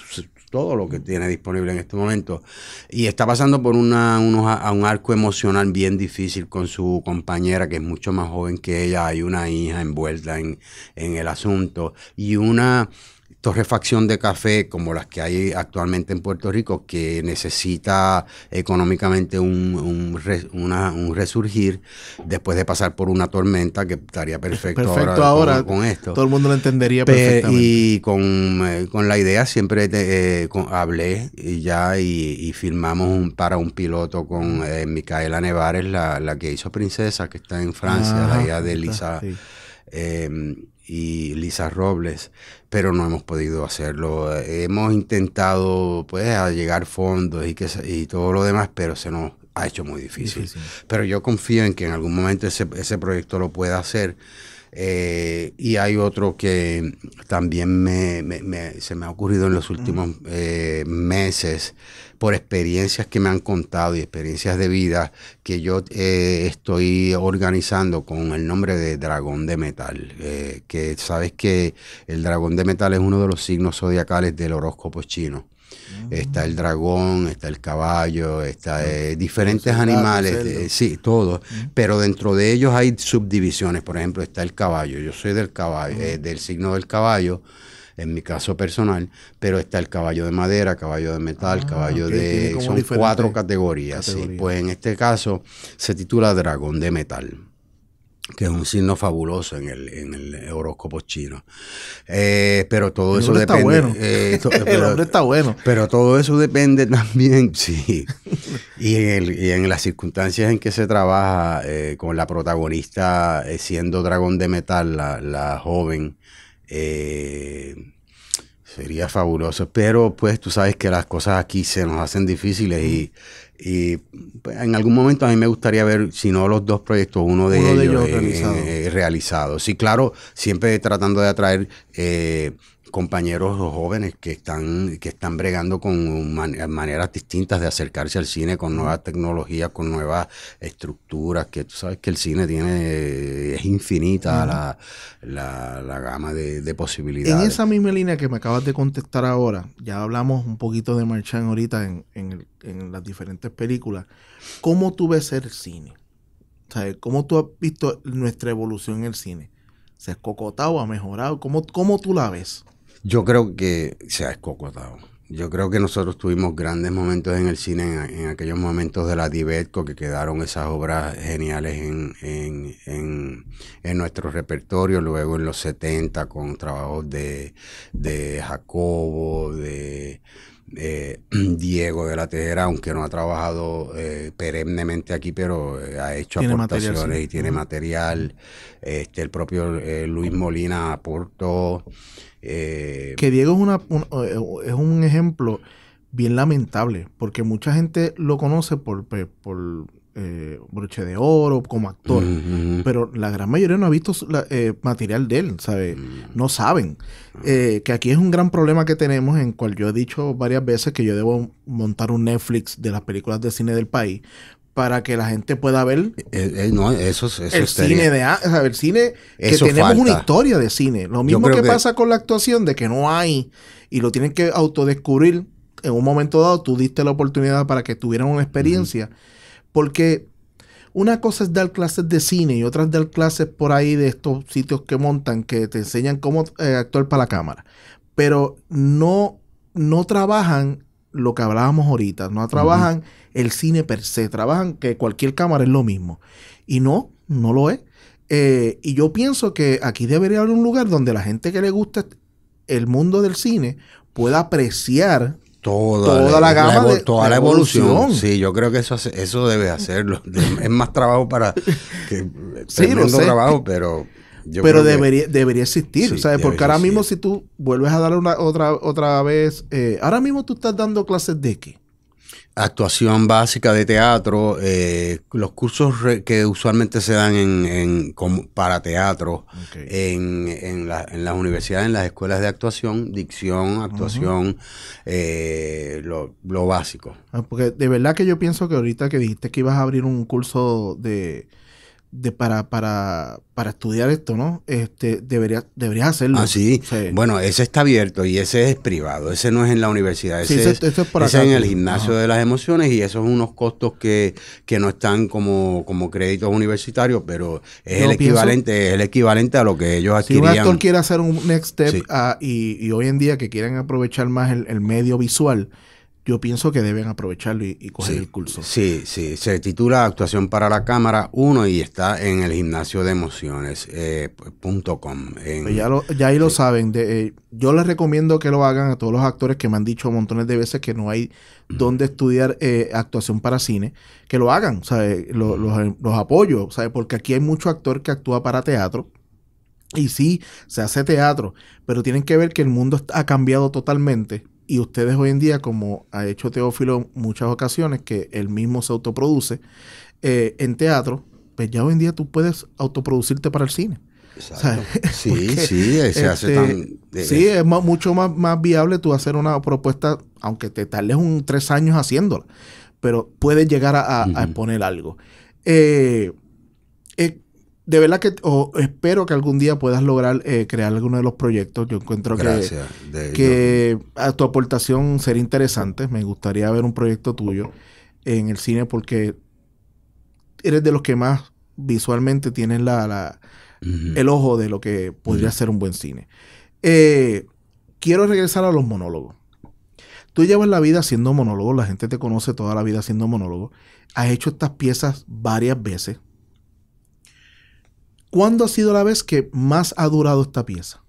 todo lo que tiene disponible en este momento. Y está pasando por una, unos, a un arco emocional bien difícil con su compañera, que es mucho más joven que ella. Hay una hija envuelta en, en el asunto. Y una torrefacción de café como las que hay actualmente en Puerto Rico, que necesita económicamente un, resurgir después de pasar por una tormenta, que estaría perfecto, ahora, con, esto. Todo el mundo lo entendería perfectamente. y eh, con, la idea siempre eh, hablé y ya y, firmamos para un piloto con mm. eh, Micaela Nevares, la, la, que hizo Princesa, que está en Francia, la ah, hija de Elisa, y Lisa Robles, pero no hemos podido hacerlo. Hemos intentado pues llegar fondos y, que, y todo lo demás, pero se nos ha hecho muy difícil. Pero yo confío en que en algún momento ese, proyecto lo pueda hacer. Eh, y hay otro que también me, se me ha ocurrido en los últimos eh, meses, por experiencias que me han contado y experiencias de vida que yo eh, estoy organizando con el nombre de Dragón de Metal. Eh, que sabes que el Dragón de Metal es uno de los signos zodiacales del horóscopo chino. Mm. Está el dragón, está el caballo, está eh, diferentes animales, sí, todos. Mm. Pero dentro de ellos hay subdivisiones. Por ejemplo, está el caballo. Yo soy del caballo, mm. del signo del caballo en mi caso personal, pero está el caballo de madera, caballo de metal, ah, caballo de... Son cuatro categorías. Pues en este caso se titula Dragón de Metal que es un signo fabuloso en el, en el horóscopo chino. Eh, pero todo eso depende. Está bueno. Eh, el está bueno. Pero todo eso depende también, sí. y, en y en, las circunstancias en que se trabaja, eh, con la protagonista siendo dragón de metal, la, la joven eh, sería fabuloso, pero pues tú sabes que las cosas aquí se nos hacen difíciles y, pues, en algún momento a mí me gustaría ver, si no los dos proyectos, uno de ellos, realizados. Eh, sí, claro, siempre tratando de atraer eh, compañeros jóvenes que están, que están bregando con maneras distintas de acercarse al cine, con nuevas tecnologías, con nuevas estructuras, que tú sabes que el cine tiene, es infinita la, gama de, posibilidades. En esa misma línea que me acabas de contestar ahora, ya hablamos un poquito de Marchand ahorita en, las diferentes películas, ¿cómo tú ves el cine? ¿Sabes? ¿Cómo tú has visto nuestra evolución en el cine? ¿Se ha cocotado, ha mejorado? ¿Cómo, cómo tú la ves? Yo creo que se ha escocotado. Yo creo que nosotros tuvimos grandes momentos en el cine, en, aquellos momentos de la Diverco, que quedaron esas obras geniales en, en, en, nuestro repertorio, luego en los 70 con trabajos de, de Jacobo, de eh, Diego de la Tejera, aunque no ha trabajado eh, perennemente aquí, pero eh, ha hecho aportaciones y tiene material. Este, el propio Luis Molina aportó. que Diego es, una, un, es un ejemplo bien lamentable, porque mucha gente lo conoce por, por eh, broche de oro como actor, pero la gran mayoría no ha visto eh, material de él, ¿sabes? Mm. No saben. Ah. Eh, que aquí es un gran problema que tenemos, en cual yo he dicho varias veces que yo debo montar un Netflix de las películas de cine del país para que la gente pueda ver eh, eso, el, cine de, cine que tenemos una historia de cine. Lo mismo que, pasa con la actuación, de que no hay y lo tienen que autodescubrir. En un momento dado, tú diste la oportunidad para que tuvieran una experiencia. Porque una cosa es dar clases de cine y otra es dar clases por ahí de estos sitios que montan, que te enseñan cómo eh, actuar para la cámara. Pero no, no trabajan lo que hablábamos ahorita, no trabajan el cine per se, trabajan que cualquier cámara es lo mismo. Y no, no lo es. Eh, y yo pienso que aquí debería haber un lugar donde la gente que le gusta el mundo del cine pueda apreciar toda, la, gama toda la evolución. Sí, yo creo que eso eso debe hacerlo. es más trabajo para que sí, lo sé. trabajo, pero pero debería, debería existir, ¿sabes? Porque ahora mismo si tú vuelves a dar una otra otra vez, eh, ahora mismo tú estás dando clases de qué? actuación básica de teatro, eh, los cursos que usualmente se dan en, para teatro en, las universidades, en las escuelas de actuación, dicción, actuación, eh, lo, lo, básico. Ah, porque de verdad que yo pienso que ahorita que dijiste que ibas a abrir un curso de de para, para, para estudiar esto, ¿no? Este, deberías debería hacerlo. así ah, Bueno, ese está abierto y ese es privado, ese no es en la universidad, ese, es, en el gimnasio de las emociones y esos son unos costos que, que no están como, como créditos universitarios, pero es el equivalente, el equivalente a lo que ellos adquirían. Si un actor quiere hacer un next step ah, y, hoy en día que quieren aprovechar más el medio visual, yo pienso que deben aprovecharlo y, coger el curso. Sí, sí, se titula Actuación para la Cámara 1 y está en el gimnasio de emociones.com. Eh, pues ya, ya ahí lo saben, eh, yo les recomiendo que lo hagan a todos los actores que me han dicho montones de veces que no hay donde mm. dónde estudiar eh, actuación para cine, que lo hagan, mm. los, apoyo, ¿sabe? porque aquí hay mucho actor que actúa para teatro. Y sí, se hace teatro, pero tienen que ver que el mundo ha cambiado totalmente y ustedes hoy en día, como ha hecho Teófilo muchas ocasiones, que él mismo se autoproduce eh, en teatro, pues ya hoy en día tú puedes autoproducirte para el cine. Exacto. Sí, sí, se hace este, tan... sí, es mucho más, más, viable tú hacer una propuesta, aunque te tardes un tres años haciéndola, pero puedes llegar a, exponer algo. Eh, eh de verdad que espero que algún día puedas lograr eh, crear alguno de los proyectos. Yo encuentro que, tu aportación sería interesante. Me gustaría ver un proyecto tuyo en el cine porque eres de los que más visualmente tienes el ojo de lo que podría ser un buen cine. Eh, quiero regresar a los monólogos. Tú llevas la vida haciendo monólogos, la gente te conoce toda la vida haciendo monólogos. Has hecho estas piezas varias veces ¿Cuándo ha sido la vez que más ha durado esta pieza?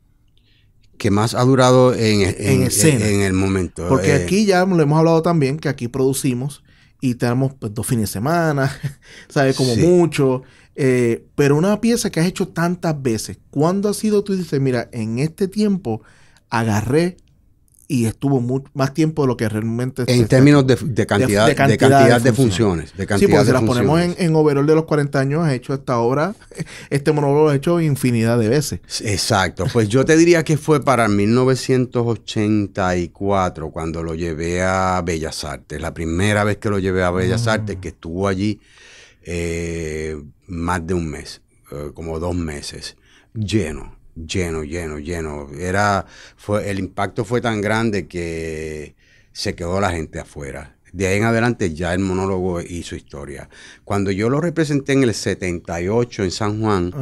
Que más ha durado en, escena. En, el momento. Porque eh. aquí ya lo hemos hablado también, que aquí producimos y tenemos pues, dos fines de semana, ¿sabes? Como mucho. Eh, pero una pieza que has hecho tantas veces, ¿cuándo ha sido tú dices, mira, en este tiempo agarré y estuvo mucho más tiempo de lo que realmente... En términos de, cantidad, de, cantidad, de, funciones. de sí, porque si las ponemos en, en, overall de los 40 años, ha hecho esta obra, este monólogo lo he hecho infinidad de veces. Exacto, pues yo te diría que fue para 1984 cuando lo llevé a Bellas Artes, la primera vez que lo llevé a Bellas ah. Artes, que estuvo allí eh, más de un mes, eh, como dos meses, lleno lleno, lleno, lleno. Era, fue, el impacto fue tan grande que se quedó la gente afuera. De ahí en adelante ya el monólogo hizo historia. Cuando yo lo representé en el 78 en San Juan,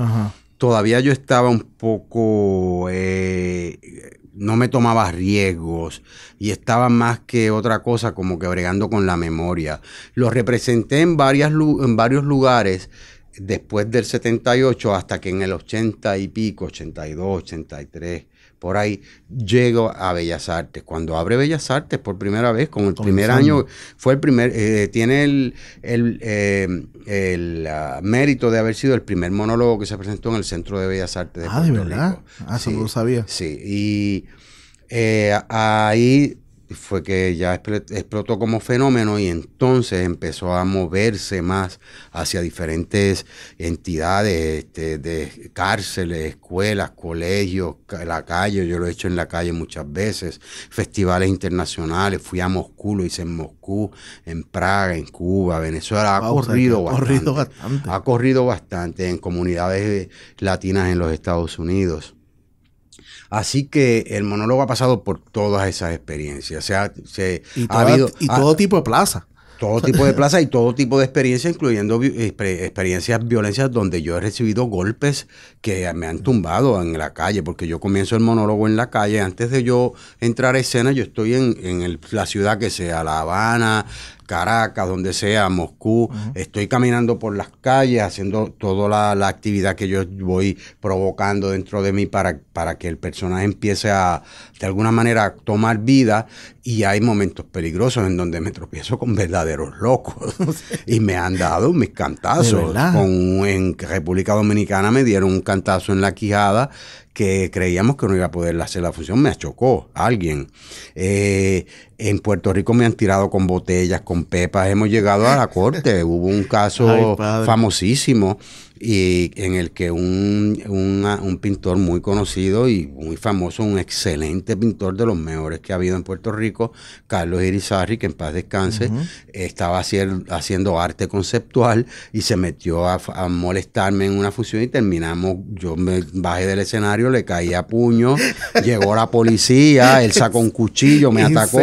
todavía yo estaba un poco, eh, no me tomaba riesgos y estaba más que otra cosa como que bregando con la memoria. Lo representé en, varias, en varios lugares después del 78 hasta que en el 80 y pico, 82, 83, por ahí, llego a Bellas Artes. Cuando abre Bellas Artes por primera vez, con el primer año, fue el primer, eh, tiene el, em, ah, mérito de haber sido el primer monólogo que se presentó en el Centro de Bellas Artes de Ah, de verdad. Ah, sí, no lo sabía. Sí, y eh, ahí fue que ya explotó como fenómeno y entonces empezó a moverse más hacia diferentes entidades este, de cárceles, escuelas, colegios, la calle, yo lo he hecho en la calle muchas veces, festivales internacionales, fui a Moscú, lo hice en Moscú, en Praga, en Cuba, Venezuela, ha, corrido, corrido bastante. Ha corrido bastante en comunidades eh, latinas en los Estados Unidos. Así que el monólogo ha pasado por todas esas experiencias. se, y, ha habido, y todo tipo de plaza todo tipo de plaza y todo tipo de experiencias, incluyendo experiencias, violencias donde yo he recibido golpes que me han tumbado en la calle, porque yo comienzo el monólogo en la calle. Antes de yo entrar a escena, yo estoy en, la ciudad que sea, La Habana, Caracas, donde sea, Moscú, estoy caminando por las calles haciendo toda la, actividad que yo voy provocando dentro de mí para, para que el personaje empiece a, de alguna manera, a tomar vida. Y hay momentos peligrosos en donde me tropiezo con verdaderos locos. y me han dado mis cantazos. en República Dominicana me dieron un cantazo en la quijada que creíamos que no iba a poder hacer la función, me achocó alguien. Eh, en Puerto Rico me han tirado con botellas, con pepas, hemos llegado a la corte, hubo un caso famosísimo y en el que un, pintor muy conocido y muy famoso, un excelente pintor de los mejores que ha habido en Puerto Rico, Carlos Irizarri, que en paz descanse, estaba haciendo arte conceptual y se metió a, molestarme en una fusión y terminamos, yo me bajé del escenario, le caí a puño, llegó la policía, él sacó un cuchillo, me atacó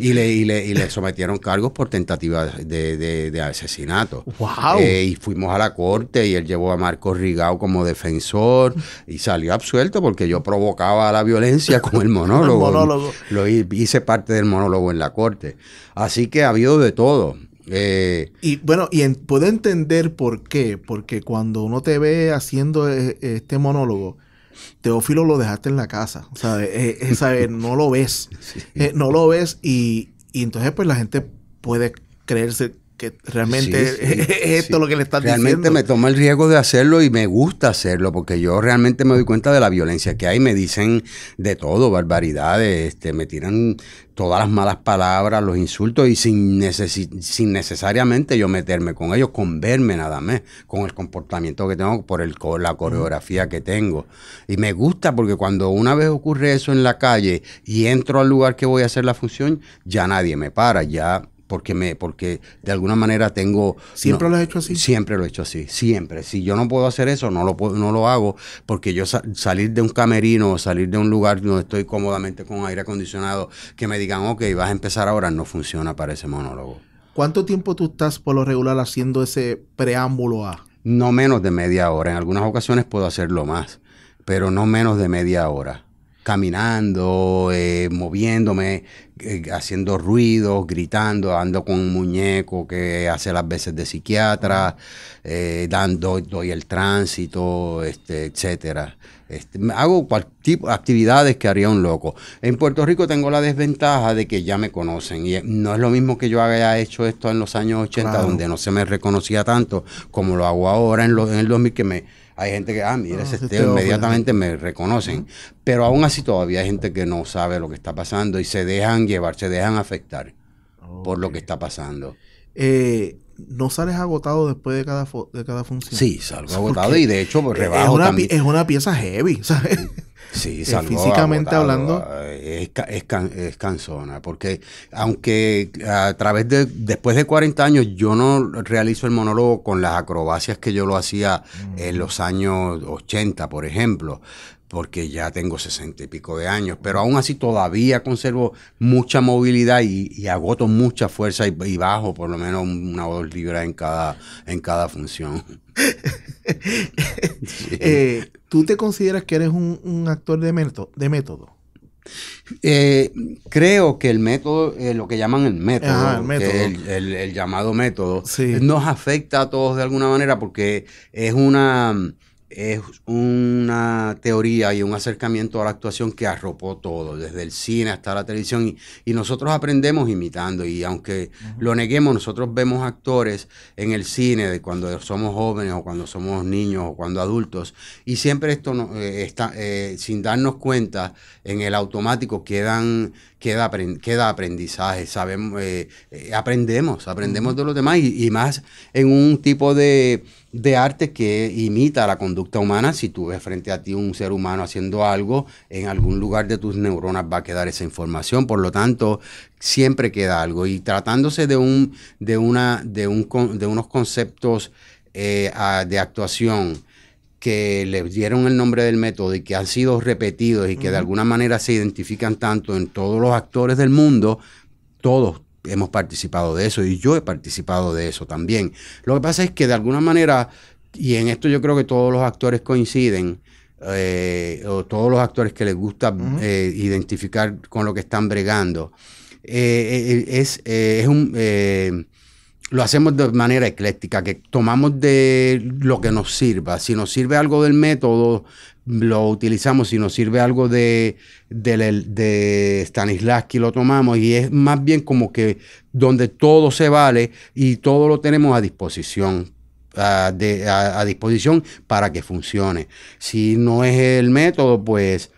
y, le, y, le, y, le, sometieron cargos por tentativa de, asesinato. Eh, y fuimos a la corte y el llevó a Marcos Rigao como defensor y salió absuelto porque yo provocaba la violencia con el monólogo. Lo hice parte del monólogo en la corte. Así que ha habido de todo. Eh, y bueno, y puedo entender por qué, porque cuando uno te ve haciendo e, este monólogo, Teófilo lo dejaste en la casa, O sea, e, e, No lo ves, eh, no lo ves y, entonces pues la gente puede creerse que realmente es, esto lo que le están diciendo. Realmente me tomo el riesgo de hacerlo y me gusta hacerlo porque yo realmente me doy cuenta de la violencia que hay. Me dicen de todo, barbaridades, este, me tiran todas las malas palabras, los insultos y sin, sin necesariamente yo meterme con ellos, con verme nada más, con el comportamiento que tengo, por el, la coreografía que tengo. Y me gusta porque cuando una vez ocurre eso en la calle y entro al lugar que voy a hacer la función, ya nadie me para, ya porque me porque de alguna manera tengo siempre lo he hecho así siempre lo he hecho así siempre si yo no puedo hacer eso no lo puedo, no lo hago porque yo salir de un camerino o salir de un lugar donde estoy cómodamente con aire acondicionado que me digan ok vas a empezar ahora no funciona para ese monólogo ¿cuánto tiempo tú estás por lo regular haciendo ese preámbulo a no menos de media hora en algunas ocasiones puedo hacerlo más pero no menos de media hora caminando, eh, moviéndome, eh, haciendo ruidos, gritando, ando con un muñeco que hace las veces de psiquiatra, eh, dando, doy el tránsito, este, etcétera. Este, hago tipo, actividades que haría un loco. En Puerto Rico tengo la desventaja de que ya me conocen y no es lo mismo que yo haya hecho esto en los años 80 donde no se me reconocía tanto como lo hago ahora en, en el 2000 que me hay gente que, ah, mira, ah, ese teo inmediatamente me reconocen. Pero aún así todavía hay gente que no sabe lo que está pasando y se dejan llevar, se dejan afectar por lo que está pasando. Eh, ¿No sales agotado después de cada, de cada función? Sí, salgo agotado y de hecho pues, rebajo es una, también. Es una pieza heavy, ¿sabes? Sí, eh, físicamente hablando. Eh, es, es, cansona, porque aunque a través de, después de 40 años yo no realizo el monólogo con las acrobacias que yo lo hacía en los años 80, por ejemplo, porque ya tengo sesenta y pico de años, pero aún así todavía conservo mucha movilidad y, y agoto mucha fuerza y, bajo por lo menos una o dos libras en cada, en cada función. Eh, ¿Tú te consideras que eres un, actor de, método? De método? Eh, creo que el método, eh, lo que llaman el método, el, llamado método, nos afecta a todos de alguna manera porque es una es una teoría y un acercamiento a la actuación que arropó todo, desde el cine hasta la televisión, y, nosotros aprendemos imitando, y aunque lo neguemos, nosotros vemos actores en el cine cuando somos jóvenes o cuando somos niños o cuando adultos, y siempre esto eh, está, eh, sin darnos cuenta, en el automático quedan queda, aprendizaje, sabemos, eh, eh, aprendemos, aprendemos de los demás y, más en un tipo de, arte que imita la conducta humana. Si tú ves frente a ti un ser humano haciendo algo, en algún lugar de tus neuronas va a quedar esa información, por lo tanto, siempre queda algo. Y tratándose de, un, de, una, de, un, de unos conceptos eh, de actuación, que le dieron el nombre del método y que han sido repetidos y que de alguna manera se identifican tanto en todos los actores del mundo, todos hemos participado de eso y yo he participado de eso también. Lo que pasa es que de alguna manera, y en esto yo creo que todos los actores coinciden, eh, o todos los actores que les gusta eh, identificar con lo que están bregando, eh, es, es un lo hacemos de manera ecléctica, que tomamos de lo que nos sirva. Si nos sirve algo del método, lo utilizamos. Si nos sirve algo de, de, de Stanislavski, lo tomamos. Y es más bien como que donde todo se vale y todo lo tenemos a disposición. A, a disposición para que funcione. Si no es el método, pues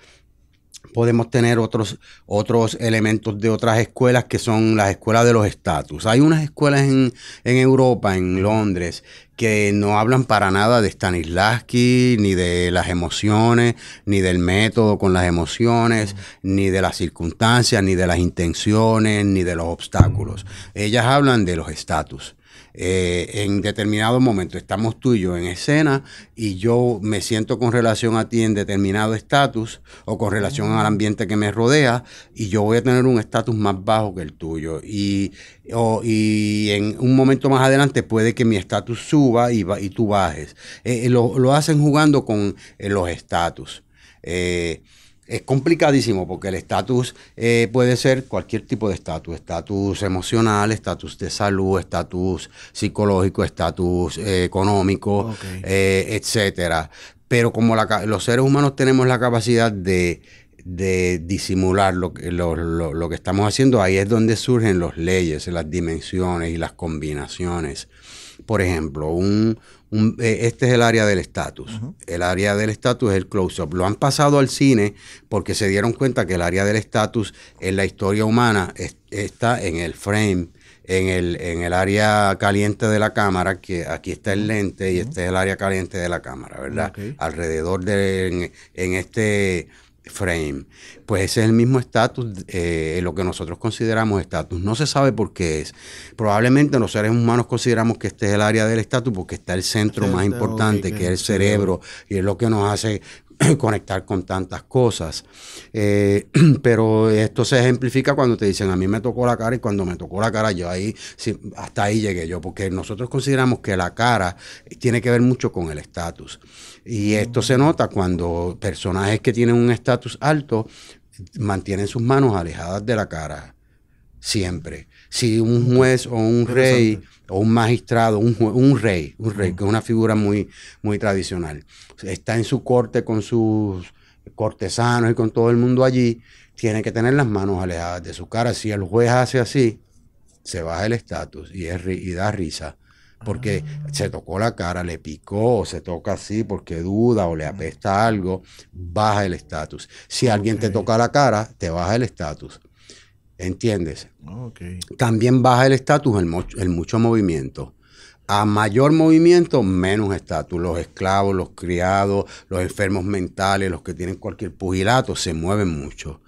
podemos tener otros, otros elementos de otras escuelas que son las escuelas de los estatus. Hay unas escuelas en, Europa, en Londres, que no hablan para nada de Stanislavski, ni de las emociones, ni del método con las emociones, ni de las circunstancias, ni de las intenciones, ni de los obstáculos. Ellas hablan de los estatus. Eh, en determinado momento estamos tú y yo en escena y yo me siento con relación a ti en determinado estatus o con relación al ambiente que me rodea y yo voy a tener un estatus más bajo que el tuyo y, y en un momento más adelante puede que mi estatus suba y, y, tú bajes. Eh, eh, lo, hacen jugando con los estatus es complicadísimo porque el estatus eh, puede ser cualquier tipo de estatus, estatus emocional, estatus de salud, estatus psicológico, estatus eh, económico, eh, etcétera. Pero como los seres humanos tenemos la capacidad de, disimular lo, lo, lo, que estamos haciendo, ahí es donde surgen las leyes, las dimensiones y las combinaciones por ejemplo, un, eh, este es el área del estatus. El área del estatus es el close-up. Lo han pasado al cine porque se dieron cuenta que el área del estatus en la historia humana está en el frame, en el, en el área caliente de la cámara, que aquí está el lente y este es el área caliente de la cámara, ¿verdad? Alrededor de, en este frame, pues ese es el mismo estatus, eh, lo que nosotros consideramos estatus. No se sabe por qué es. Probablemente los seres humanos consideramos que este es el área del estatus porque está el centro más importante, que es el cerebro, y es lo que nos hace conectar con tantas cosas. Eh, pero esto se ejemplifica cuando te dicen, a mí me tocó la cara y cuando me tocó la cara, yo ahí, hasta ahí llegué yo, porque nosotros consideramos que la cara tiene que ver mucho con el estatus. Y esto se nota cuando personajes que tienen un estatus alto mantienen sus manos alejadas de la cara siempre si un juez o un rey o un magistrado, un, rey, un rey, que es una figura muy, muy tradicional, está en su corte con sus cortesanos y con todo el mundo allí, tiene que tener las manos alejadas de su cara. Si el juez hace así, se baja el estatus y, da risa porque ah. se tocó la cara, le picó, o se toca así porque duda o le apesta algo, baja el estatus. Si alguien te toca la cara, te baja el estatus. ¿Entiendes? Ah, También baja el estatus el, el, mucho movimiento. A mayor movimiento, menos estatus. Los esclavos, los criados, los enfermos mentales, los que tienen cualquier pugilato, se mueven mucho.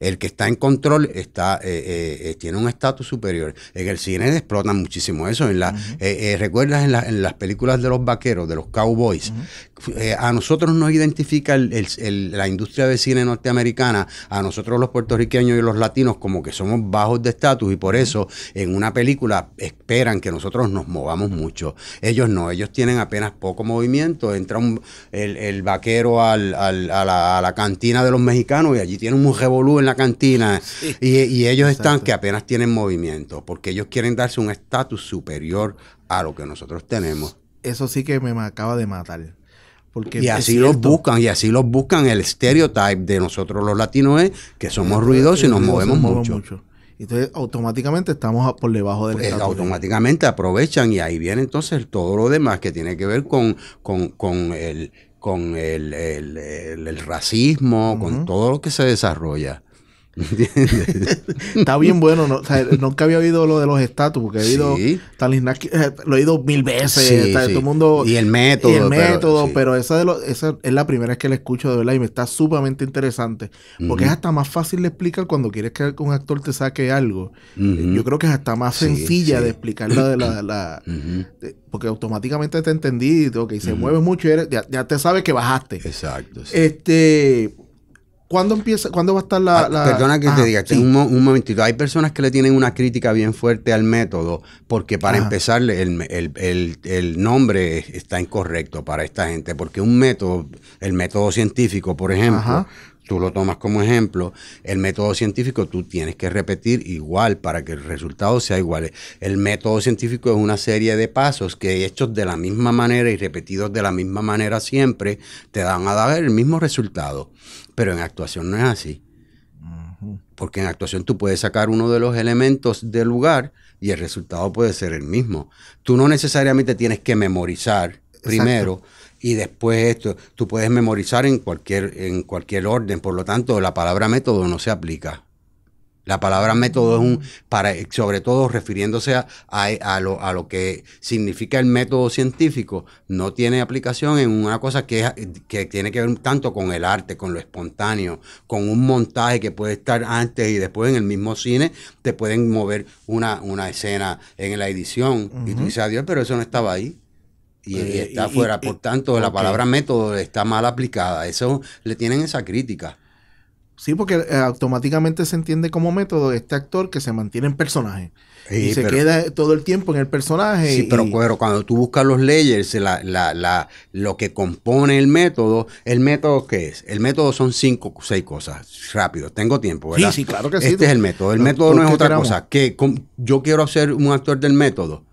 El que está en control está eh, eh, eh, tiene un estatus superior. En el cine explotan muchísimo eso. En la, ¿Recuerdas en, las películas de los vaqueros, de los cowboys? a nosotros nos identifica la industria de cine norteamericana, a nosotros los puertorriqueños y los latinos como que somos bajos de estatus y por eso en una película esperan que nosotros nos movamos mucho. Ellos no, ellos tienen apenas poco movimiento. Entra el, vaquero a, la, cantina de los mexicanos y allí tiene un revolú la cantina. Y, ellos están que apenas tienen movimiento, porque ellos quieren darse un estatus superior a lo que nosotros tenemos. Eso sí que me acaba de matar. Porque y así los buscan, y así los buscan. El stereotype de nosotros los latinos es que somos eh, ruidosos y nos movemos mucho. Entonces, automáticamente estamos por debajo del pues, Automáticamente aprovechan y ahí viene entonces todo lo demás que tiene que ver con, con, el, con el, racismo, con todo lo que se desarrolla. Está bien bueno. nunca había oído lo de los estatus, porque he eh, lo he oído mil veces. y el método. método, pero, esa, es la primera vez que la escucho de verdad y me está sumamente interesante. Porque es hasta más fácil de explicar cuando quieres que un actor te saque algo. Yo creo que es hasta más sencilla de explicar la de la. porque automáticamente te entendí, que se mueve mucho y ya, te sabes que bajaste. Exacto. Este. ¿Cuándo empieza? ¿Cuándo va a estar la...? Ah, perdona que te diga, aquí un, un, momentito. Hay personas que le tienen una crítica bien fuerte al método porque para empezar el, nombre está incorrecto para esta gente porque un método, el método científico, por ejemplo, tú lo tomas como ejemplo, el método científico tú tienes que repetir igual para que el resultado sea igual. El método científico es una serie de pasos que hechos de la misma manera y repetidos de la misma manera siempre te dan a dar el mismo resultado. Pero en actuación no es así. Porque en actuación tú puedes sacar uno de los elementos del lugar y el resultado puede ser el mismo. Tú no necesariamente tienes que memorizar primero y después esto. Tú puedes memorizar en cualquier, en cualquier orden. Por lo tanto, la palabra método no se aplica. La palabra método es un, para, sobre todo refiriéndose a, a, lo, a, lo, que significa el método científico, no tiene aplicación en una cosa que, que, tiene que ver tanto con el arte, con lo espontáneo, con un montaje que puede estar antes y después en el mismo cine, te pueden mover una, una escena en la edición y tú dices, adiós, pero eso no estaba ahí y, eh, está fuera. Por tanto, la palabra método está mal aplicada. Eso le tienen esa crítica. Sí, porque eh, automáticamente se entiende como método este actor que se mantiene en personaje. y se queda todo el tiempo en el personaje. Sí, pero, cuando tú buscas los layers, lo que compone el método, ¿el método qué es? El método son cinco o seis cosas. Rápido, tengo tiempo, ¿verdad? Sí, sí, claro que sí. Este es el método. El método no es otra cosa. Que yo quiero ser un actor del método.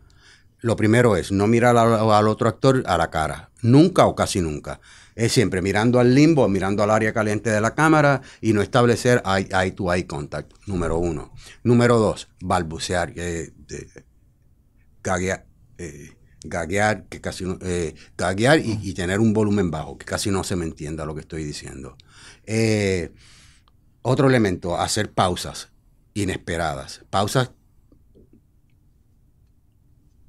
Lo primero es no mirar al otro actor a la cara. Nunca o casi nunca es siempre mirando al limbo, mirando al área caliente de la cámara y no establecer eye, to eye contact, número uno. Número dos, balbucear, eh, gaguear, eh, gaguear, que casi eh, gaguear y, y, tener un volumen bajo, que casi no se me entienda lo que estoy diciendo. otro elemento, hacer pausas inesperadas, pausas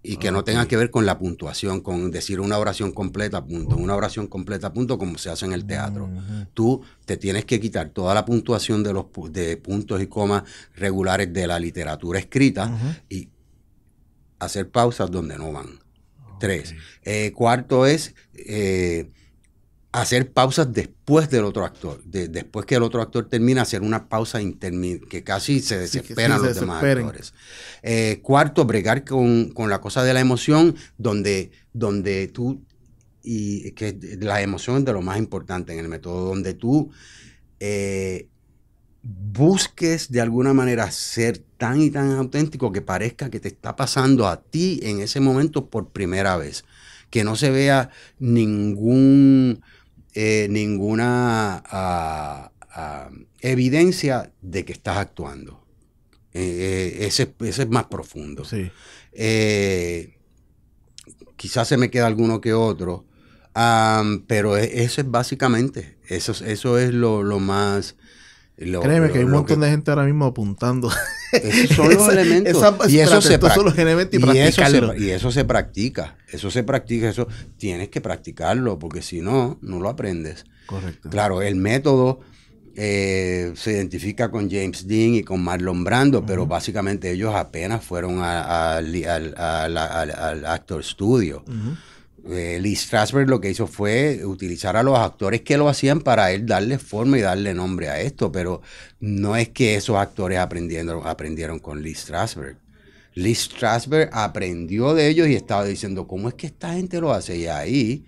y que ah, no tenga que ver con la puntuación, con decir una oración completa, punto, una oración completa, punto, como se hace en el teatro. Tú te tienes que quitar toda la puntuación de los de puntos y comas regulares de la literatura escrita y hacer pausas donde no van. Tres. Eh, cuarto es eh, hacer pausas después del otro actor, después que el otro actor termina, hacer una pausa intermedia, que casi se desesperan los demás actores. Eh, cuarto, bregar con, la cosa de la emoción, donde, donde tú, y que la emoción es de lo más importante en el método, donde tú eh, busques de alguna manera ser tan y tan auténtico que parezca que te está pasando a ti en ese momento por primera vez, que no se vea ningún eh, ninguna ah, ah, evidencia de que estás actuando. Eh, eh, ese, es más profundo. quizás se me queda alguno que otro, pero e, eso es básicamente, eso, eso es lo más Créeme que hay un montón de gente ahora mismo apuntando. Esos son los elementos. y eso se y, eso se, practica. Eso se practica. Eso tienes que practicarlo porque si no, no lo aprendes. Correcto. Claro, el método eh, se identifica con James Dean y con Marlon Brando, pero básicamente ellos apenas fueron al Actor Studio. Eh, Lee Strasberg lo que hizo fue utilizar a los actores que lo hacían para él darle forma y darle nombre a esto, pero no es que esos actores aprendieron, aprendieron con Lee Strasberg. Lee Strasberg aprendió de ellos y estaba diciendo, ¿cómo es que esta gente lo hace? Y ahí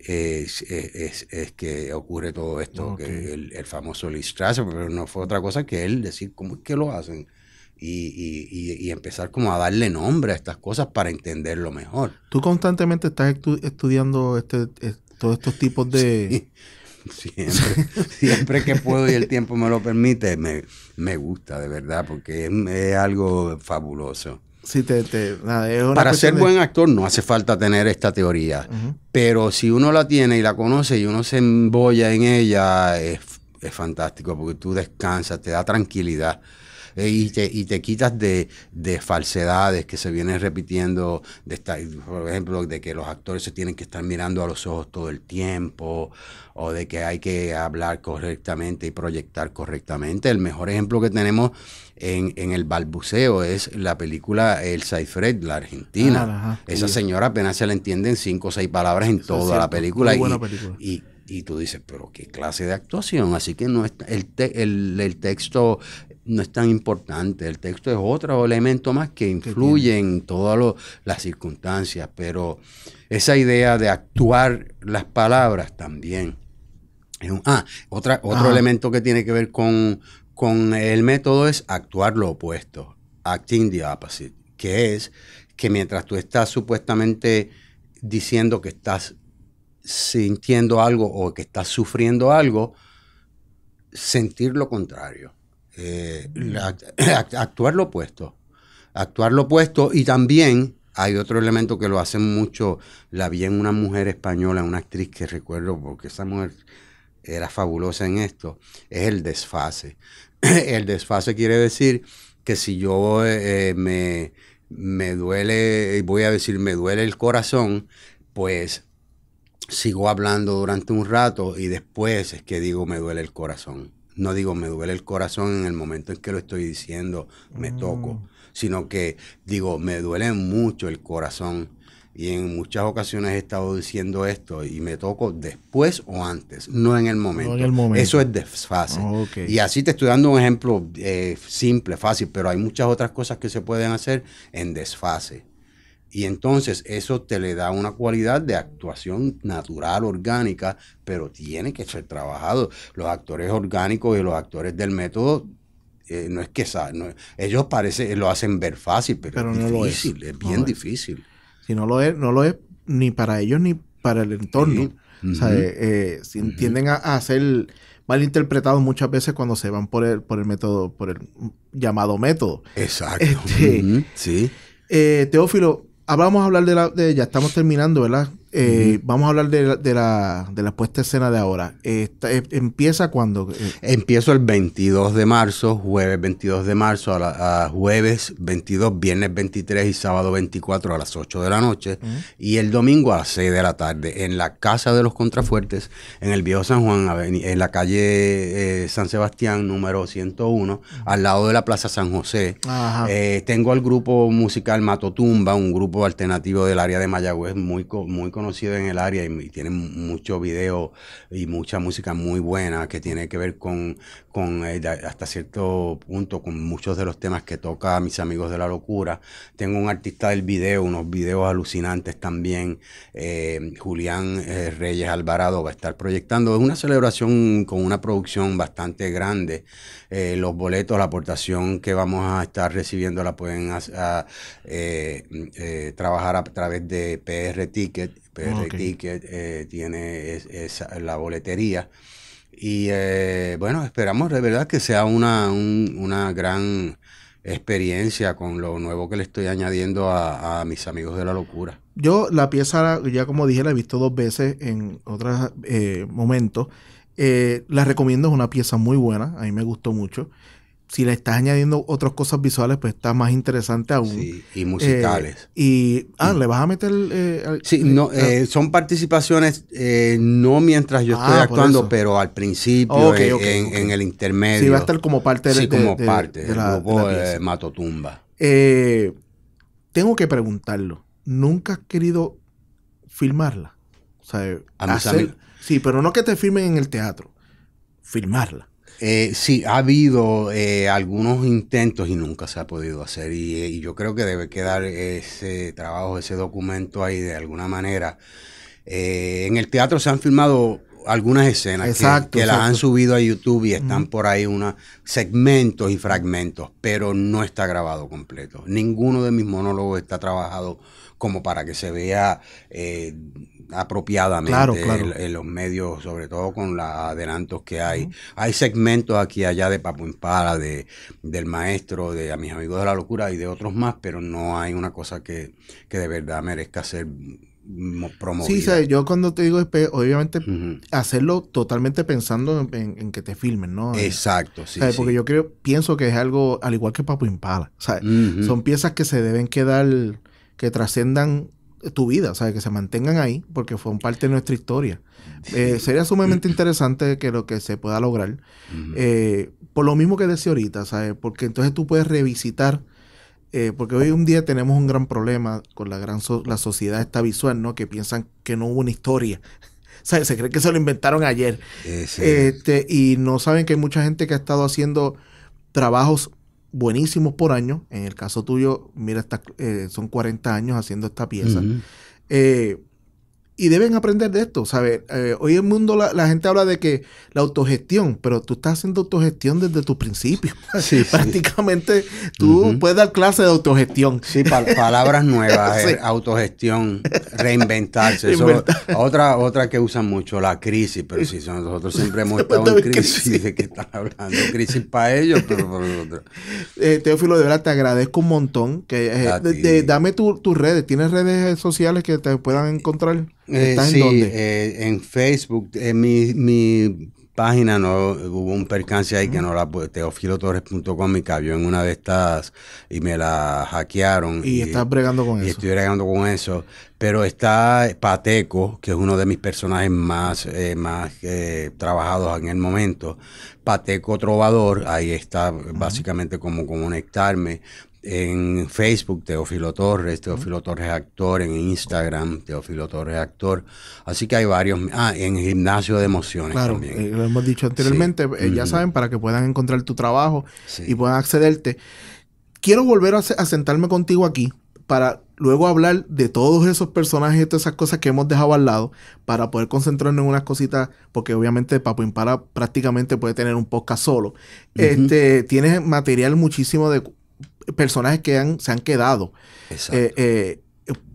eh, eh, es, que ocurre todo esto, que el, el, famoso Lee Strasberg, pero no fue otra cosa que él decir, ¿cómo es que lo hacen? y, empezar como a darle nombre a estas cosas para entenderlo mejor. Tú constantemente estás estudiando este, eh, todos estos tipos de... siempre, que puedo y el tiempo me lo permite, me, gusta de verdad porque es, algo fabuloso. Sí, Para ser buen actor no hace falta tener esta teoría, pero si uno la tiene y la conoce y uno se embolla en ella, es, es fantástico porque tú descansas, te da tranquilidad eh, y, te, y te quitas de, falsedades que se vienen repitiendo, de por ejemplo, de que los actores se tienen que estar mirando a los ojos todo el tiempo, o de que hay que hablar correctamente y proyectar correctamente. El mejor ejemplo que tenemos en, el balbuceo es la película El Fred, la argentina. Ah, Esa señora apenas se la entienden cinco o seis palabras en toda la película. Muy buena película. Y tú dices, pero qué clase de actuación. Así que no el, texto no es tan importante. El texto es otro elemento más que influye en todas las circunstancias. Pero esa idea de actuar las palabras también. ah, otra, otro elemento que tiene que ver con, con el método es actuar lo opuesto. Acting the opposite. Que es que mientras tú estás supuestamente diciendo que estás sintiendo algo o que está sufriendo algo, sentir lo contrario, eh, mm. actuar lo opuesto, actuar lo opuesto y también hay otro elemento que lo hacen mucho, la vi en una mujer española, una actriz que recuerdo porque esa mujer era fabulosa en esto, es el desfase. El desfase quiere decir que si yo eh, eh, me, me duele, voy a decir, me duele el corazón, pues sigo hablando durante un rato y después es que digo me duele el corazón. No digo me duele el corazón en el momento en que lo estoy diciendo, me toco, mm. sino que digo me duele mucho el corazón. Y en muchas ocasiones he estado diciendo esto y me toco después o antes, no en el momento. Eso es desfase. Ah, y así te estoy dando un ejemplo eh, simple, fácil, pero hay muchas otras cosas que se pueden hacer en desfase. Y entonces eso te le da una cualidad de actuación natural, orgánica, pero tiene que ser trabajado. Los actores orgánicos y los actores del método eh, no es que saben, ellos parece lo hacen ver fácil, pero, es difícil, es. bien difícil. Si no lo es, no lo es ni para ellos ni para el entorno. Eh, eh, tienden a, ser malinterpretados muchas veces cuando se van por el, por el método, por el llamado método. Exacto. Este, Teófilo, Ah, vamos a hablar de la. De, ya estamos terminando, ¿verdad? Eh, vamos a hablar de la, de, la, de la puesta escena de ahora. Eh, ¿Empieza cuándo? Eh, Empiezo el 22 de marzo, jueves 22 de marzo, a, jueves 22, viernes 23 y sábado 24 a las 8 de la noche. Y el domingo a las 6 de la tarde en la Casa de los Contrafuertes, en el Viejo San Juan, en la calle San Sebastián número 101, al lado de la Plaza San José. tengo al grupo musical Matotumba, un grupo alternativo del área de Mayagüez muy... muy conocido en el área y, tiene mucho video y mucha música muy buena que tiene que ver con, eh, hasta cierto punto, con muchos de los temas que toca mis amigos de la locura. Tengo un artista del video, unos videos alucinantes también. Eh, Julián eh, Reyes Alvarado va a estar proyectando. Es una celebración con una producción bastante grande. los boletos, la aportación que vamos a estar recibiendo la pueden trabajar a través de PR Ticket que eh, tiene la boletería. Y eh, bueno, esperamos de verdad que sea una, gran experiencia con lo nuevo que le estoy añadiendo a, mis amigos de la locura. Yo la pieza, ya como dije, la he visto dos veces en otros eh, momentos. la recomiendo, es una pieza muy buena, a mí me gustó mucho si le estás añadiendo otras cosas visuales, pues está más interesante aún. Sí, y musicales. Eh, y, ah, le vas a meter... Eh, sí, no, eh, ah eh, son participaciones, no mientras yo ah, estoy actuando, pero al principio, en, el intermedio. Sí, va a estar como parte de, sí, como parte, de, la, Matotumba. tengo que preguntarlo. ¿Nunca has querido filmarla? O sea, sí, pero no que te firmen en el teatro. Filmarla. Eh, sí, ha habido eh, algunos intentos y nunca se ha podido hacer. Eh, y, yo creo que debe quedar ese trabajo, ese documento ahí de alguna manera. Eh, en el teatro se han filmado algunas escenas que, las han subido a YouTube y están por ahí unos segmentos y fragmentos, pero no está grabado completo. Ninguno de mis monólogos está trabajado como para que se vea eh, apropiadamente En, los medios, sobre todo con los adelantos que hay. Hay segmentos aquí allá de Papo Impala, de, del maestro, de a mis amigos de la locura y de otros más, pero no hay una cosa que, de verdad merezca ser promovida. Sí, ¿sabes? yo cuando te digo, obviamente, hacerlo totalmente pensando en, que te filmen, ¿no? Eh, Exacto, sí, Porque yo creo, pienso que es algo, al igual que Papo Impala, Son piezas que se deben quedar que trasciendan tu vida, ¿sabes? Que se mantengan ahí porque fueron parte de nuestra historia. Eh, sería sumamente interesante que lo que se pueda lograr. Eh, por lo mismo que decía ahorita, ¿sabes? Porque entonces tú puedes revisitar, eh, porque hoy un día tenemos un gran problema con la gran la sociedad esta visual, ¿no? Que piensan que no hubo una historia. ¿Sabes? Se cree que se lo inventaron ayer. Este, y no saben que hay mucha gente que ha estado haciendo trabajos buenísimos por año. En el caso tuyo, mira, eh, son 40 años haciendo esta pieza. eh, y deben aprender de esto, ¿sabes? Eh, hoy en el mundo la, gente habla de que la autogestión, pero tú estás haciendo autogestión desde tu principio. Sí, Prácticamente tú puedes dar clase de autogestión. Sí, palabras nuevas, eh, autogestión, reinventarse. otra, otra que usan mucho, la crisis, pero sí, nosotros siempre hemos estado en crisis. ¿De qué están hablando? Crisis para ellos, pero para eh, Teófilo, de verdad te agradezco un montón. que Dame tus redes. ¿Tienes redes sociales que te puedan encontrar? Eh, en sí, dónde? Eh, en Facebook, en eh, mi, página no hubo un percance ahí que ah. no la teofilotorres.com y cayó en una de estas y me la hackearon y, estás bregando con eso. y estoy bregando con eso pero está Pateco que es uno de mis personajes más más trabajados en el momento Pateco Trovador ahí está básicamente como conectarme en Facebook, Teofilo Torres, Teofilo Torres Actor, en Instagram, Teofilo Torres Actor. Así que hay varios. Ah, en Gimnasio de Emociones también. Eh, lo hemos dicho anteriormente, eh, ya saben, para que puedan encontrar tu trabajo y puedan accederte. Quiero volver a, sentarme contigo aquí para luego hablar de todos esos personajes y todas esas cosas que hemos dejado al lado para poder concentrarnos en unas cositas, porque obviamente Papo Impara prácticamente puede tener un podcast solo. Este, tienes material muchísimo de personajes que han, se han quedado eh, eh,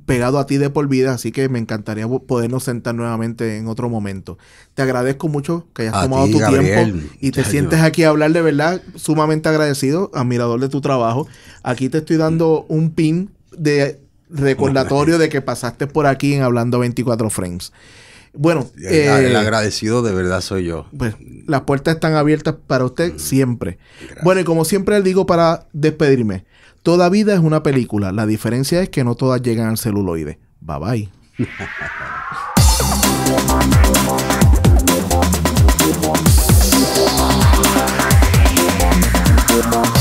pegado a ti de por vida, así que me encantaría podernos sentar nuevamente en otro momento. Te agradezco mucho que hayas tomado tu tiempo y te sientes aquí a hablar de verdad, sumamente agradecido, admirador de tu trabajo. Aquí te estoy dando un pin de recordatorio de que pasaste por aquí en Hablando 24 Frames. Bueno, el, eh, agradecido de verdad soy yo. Pues, las puertas están abiertas para usted mm. siempre. Bueno, y como siempre le digo para despedirme, toda vida es una película. La diferencia es que no todas llegan al celuloide. Bye bye.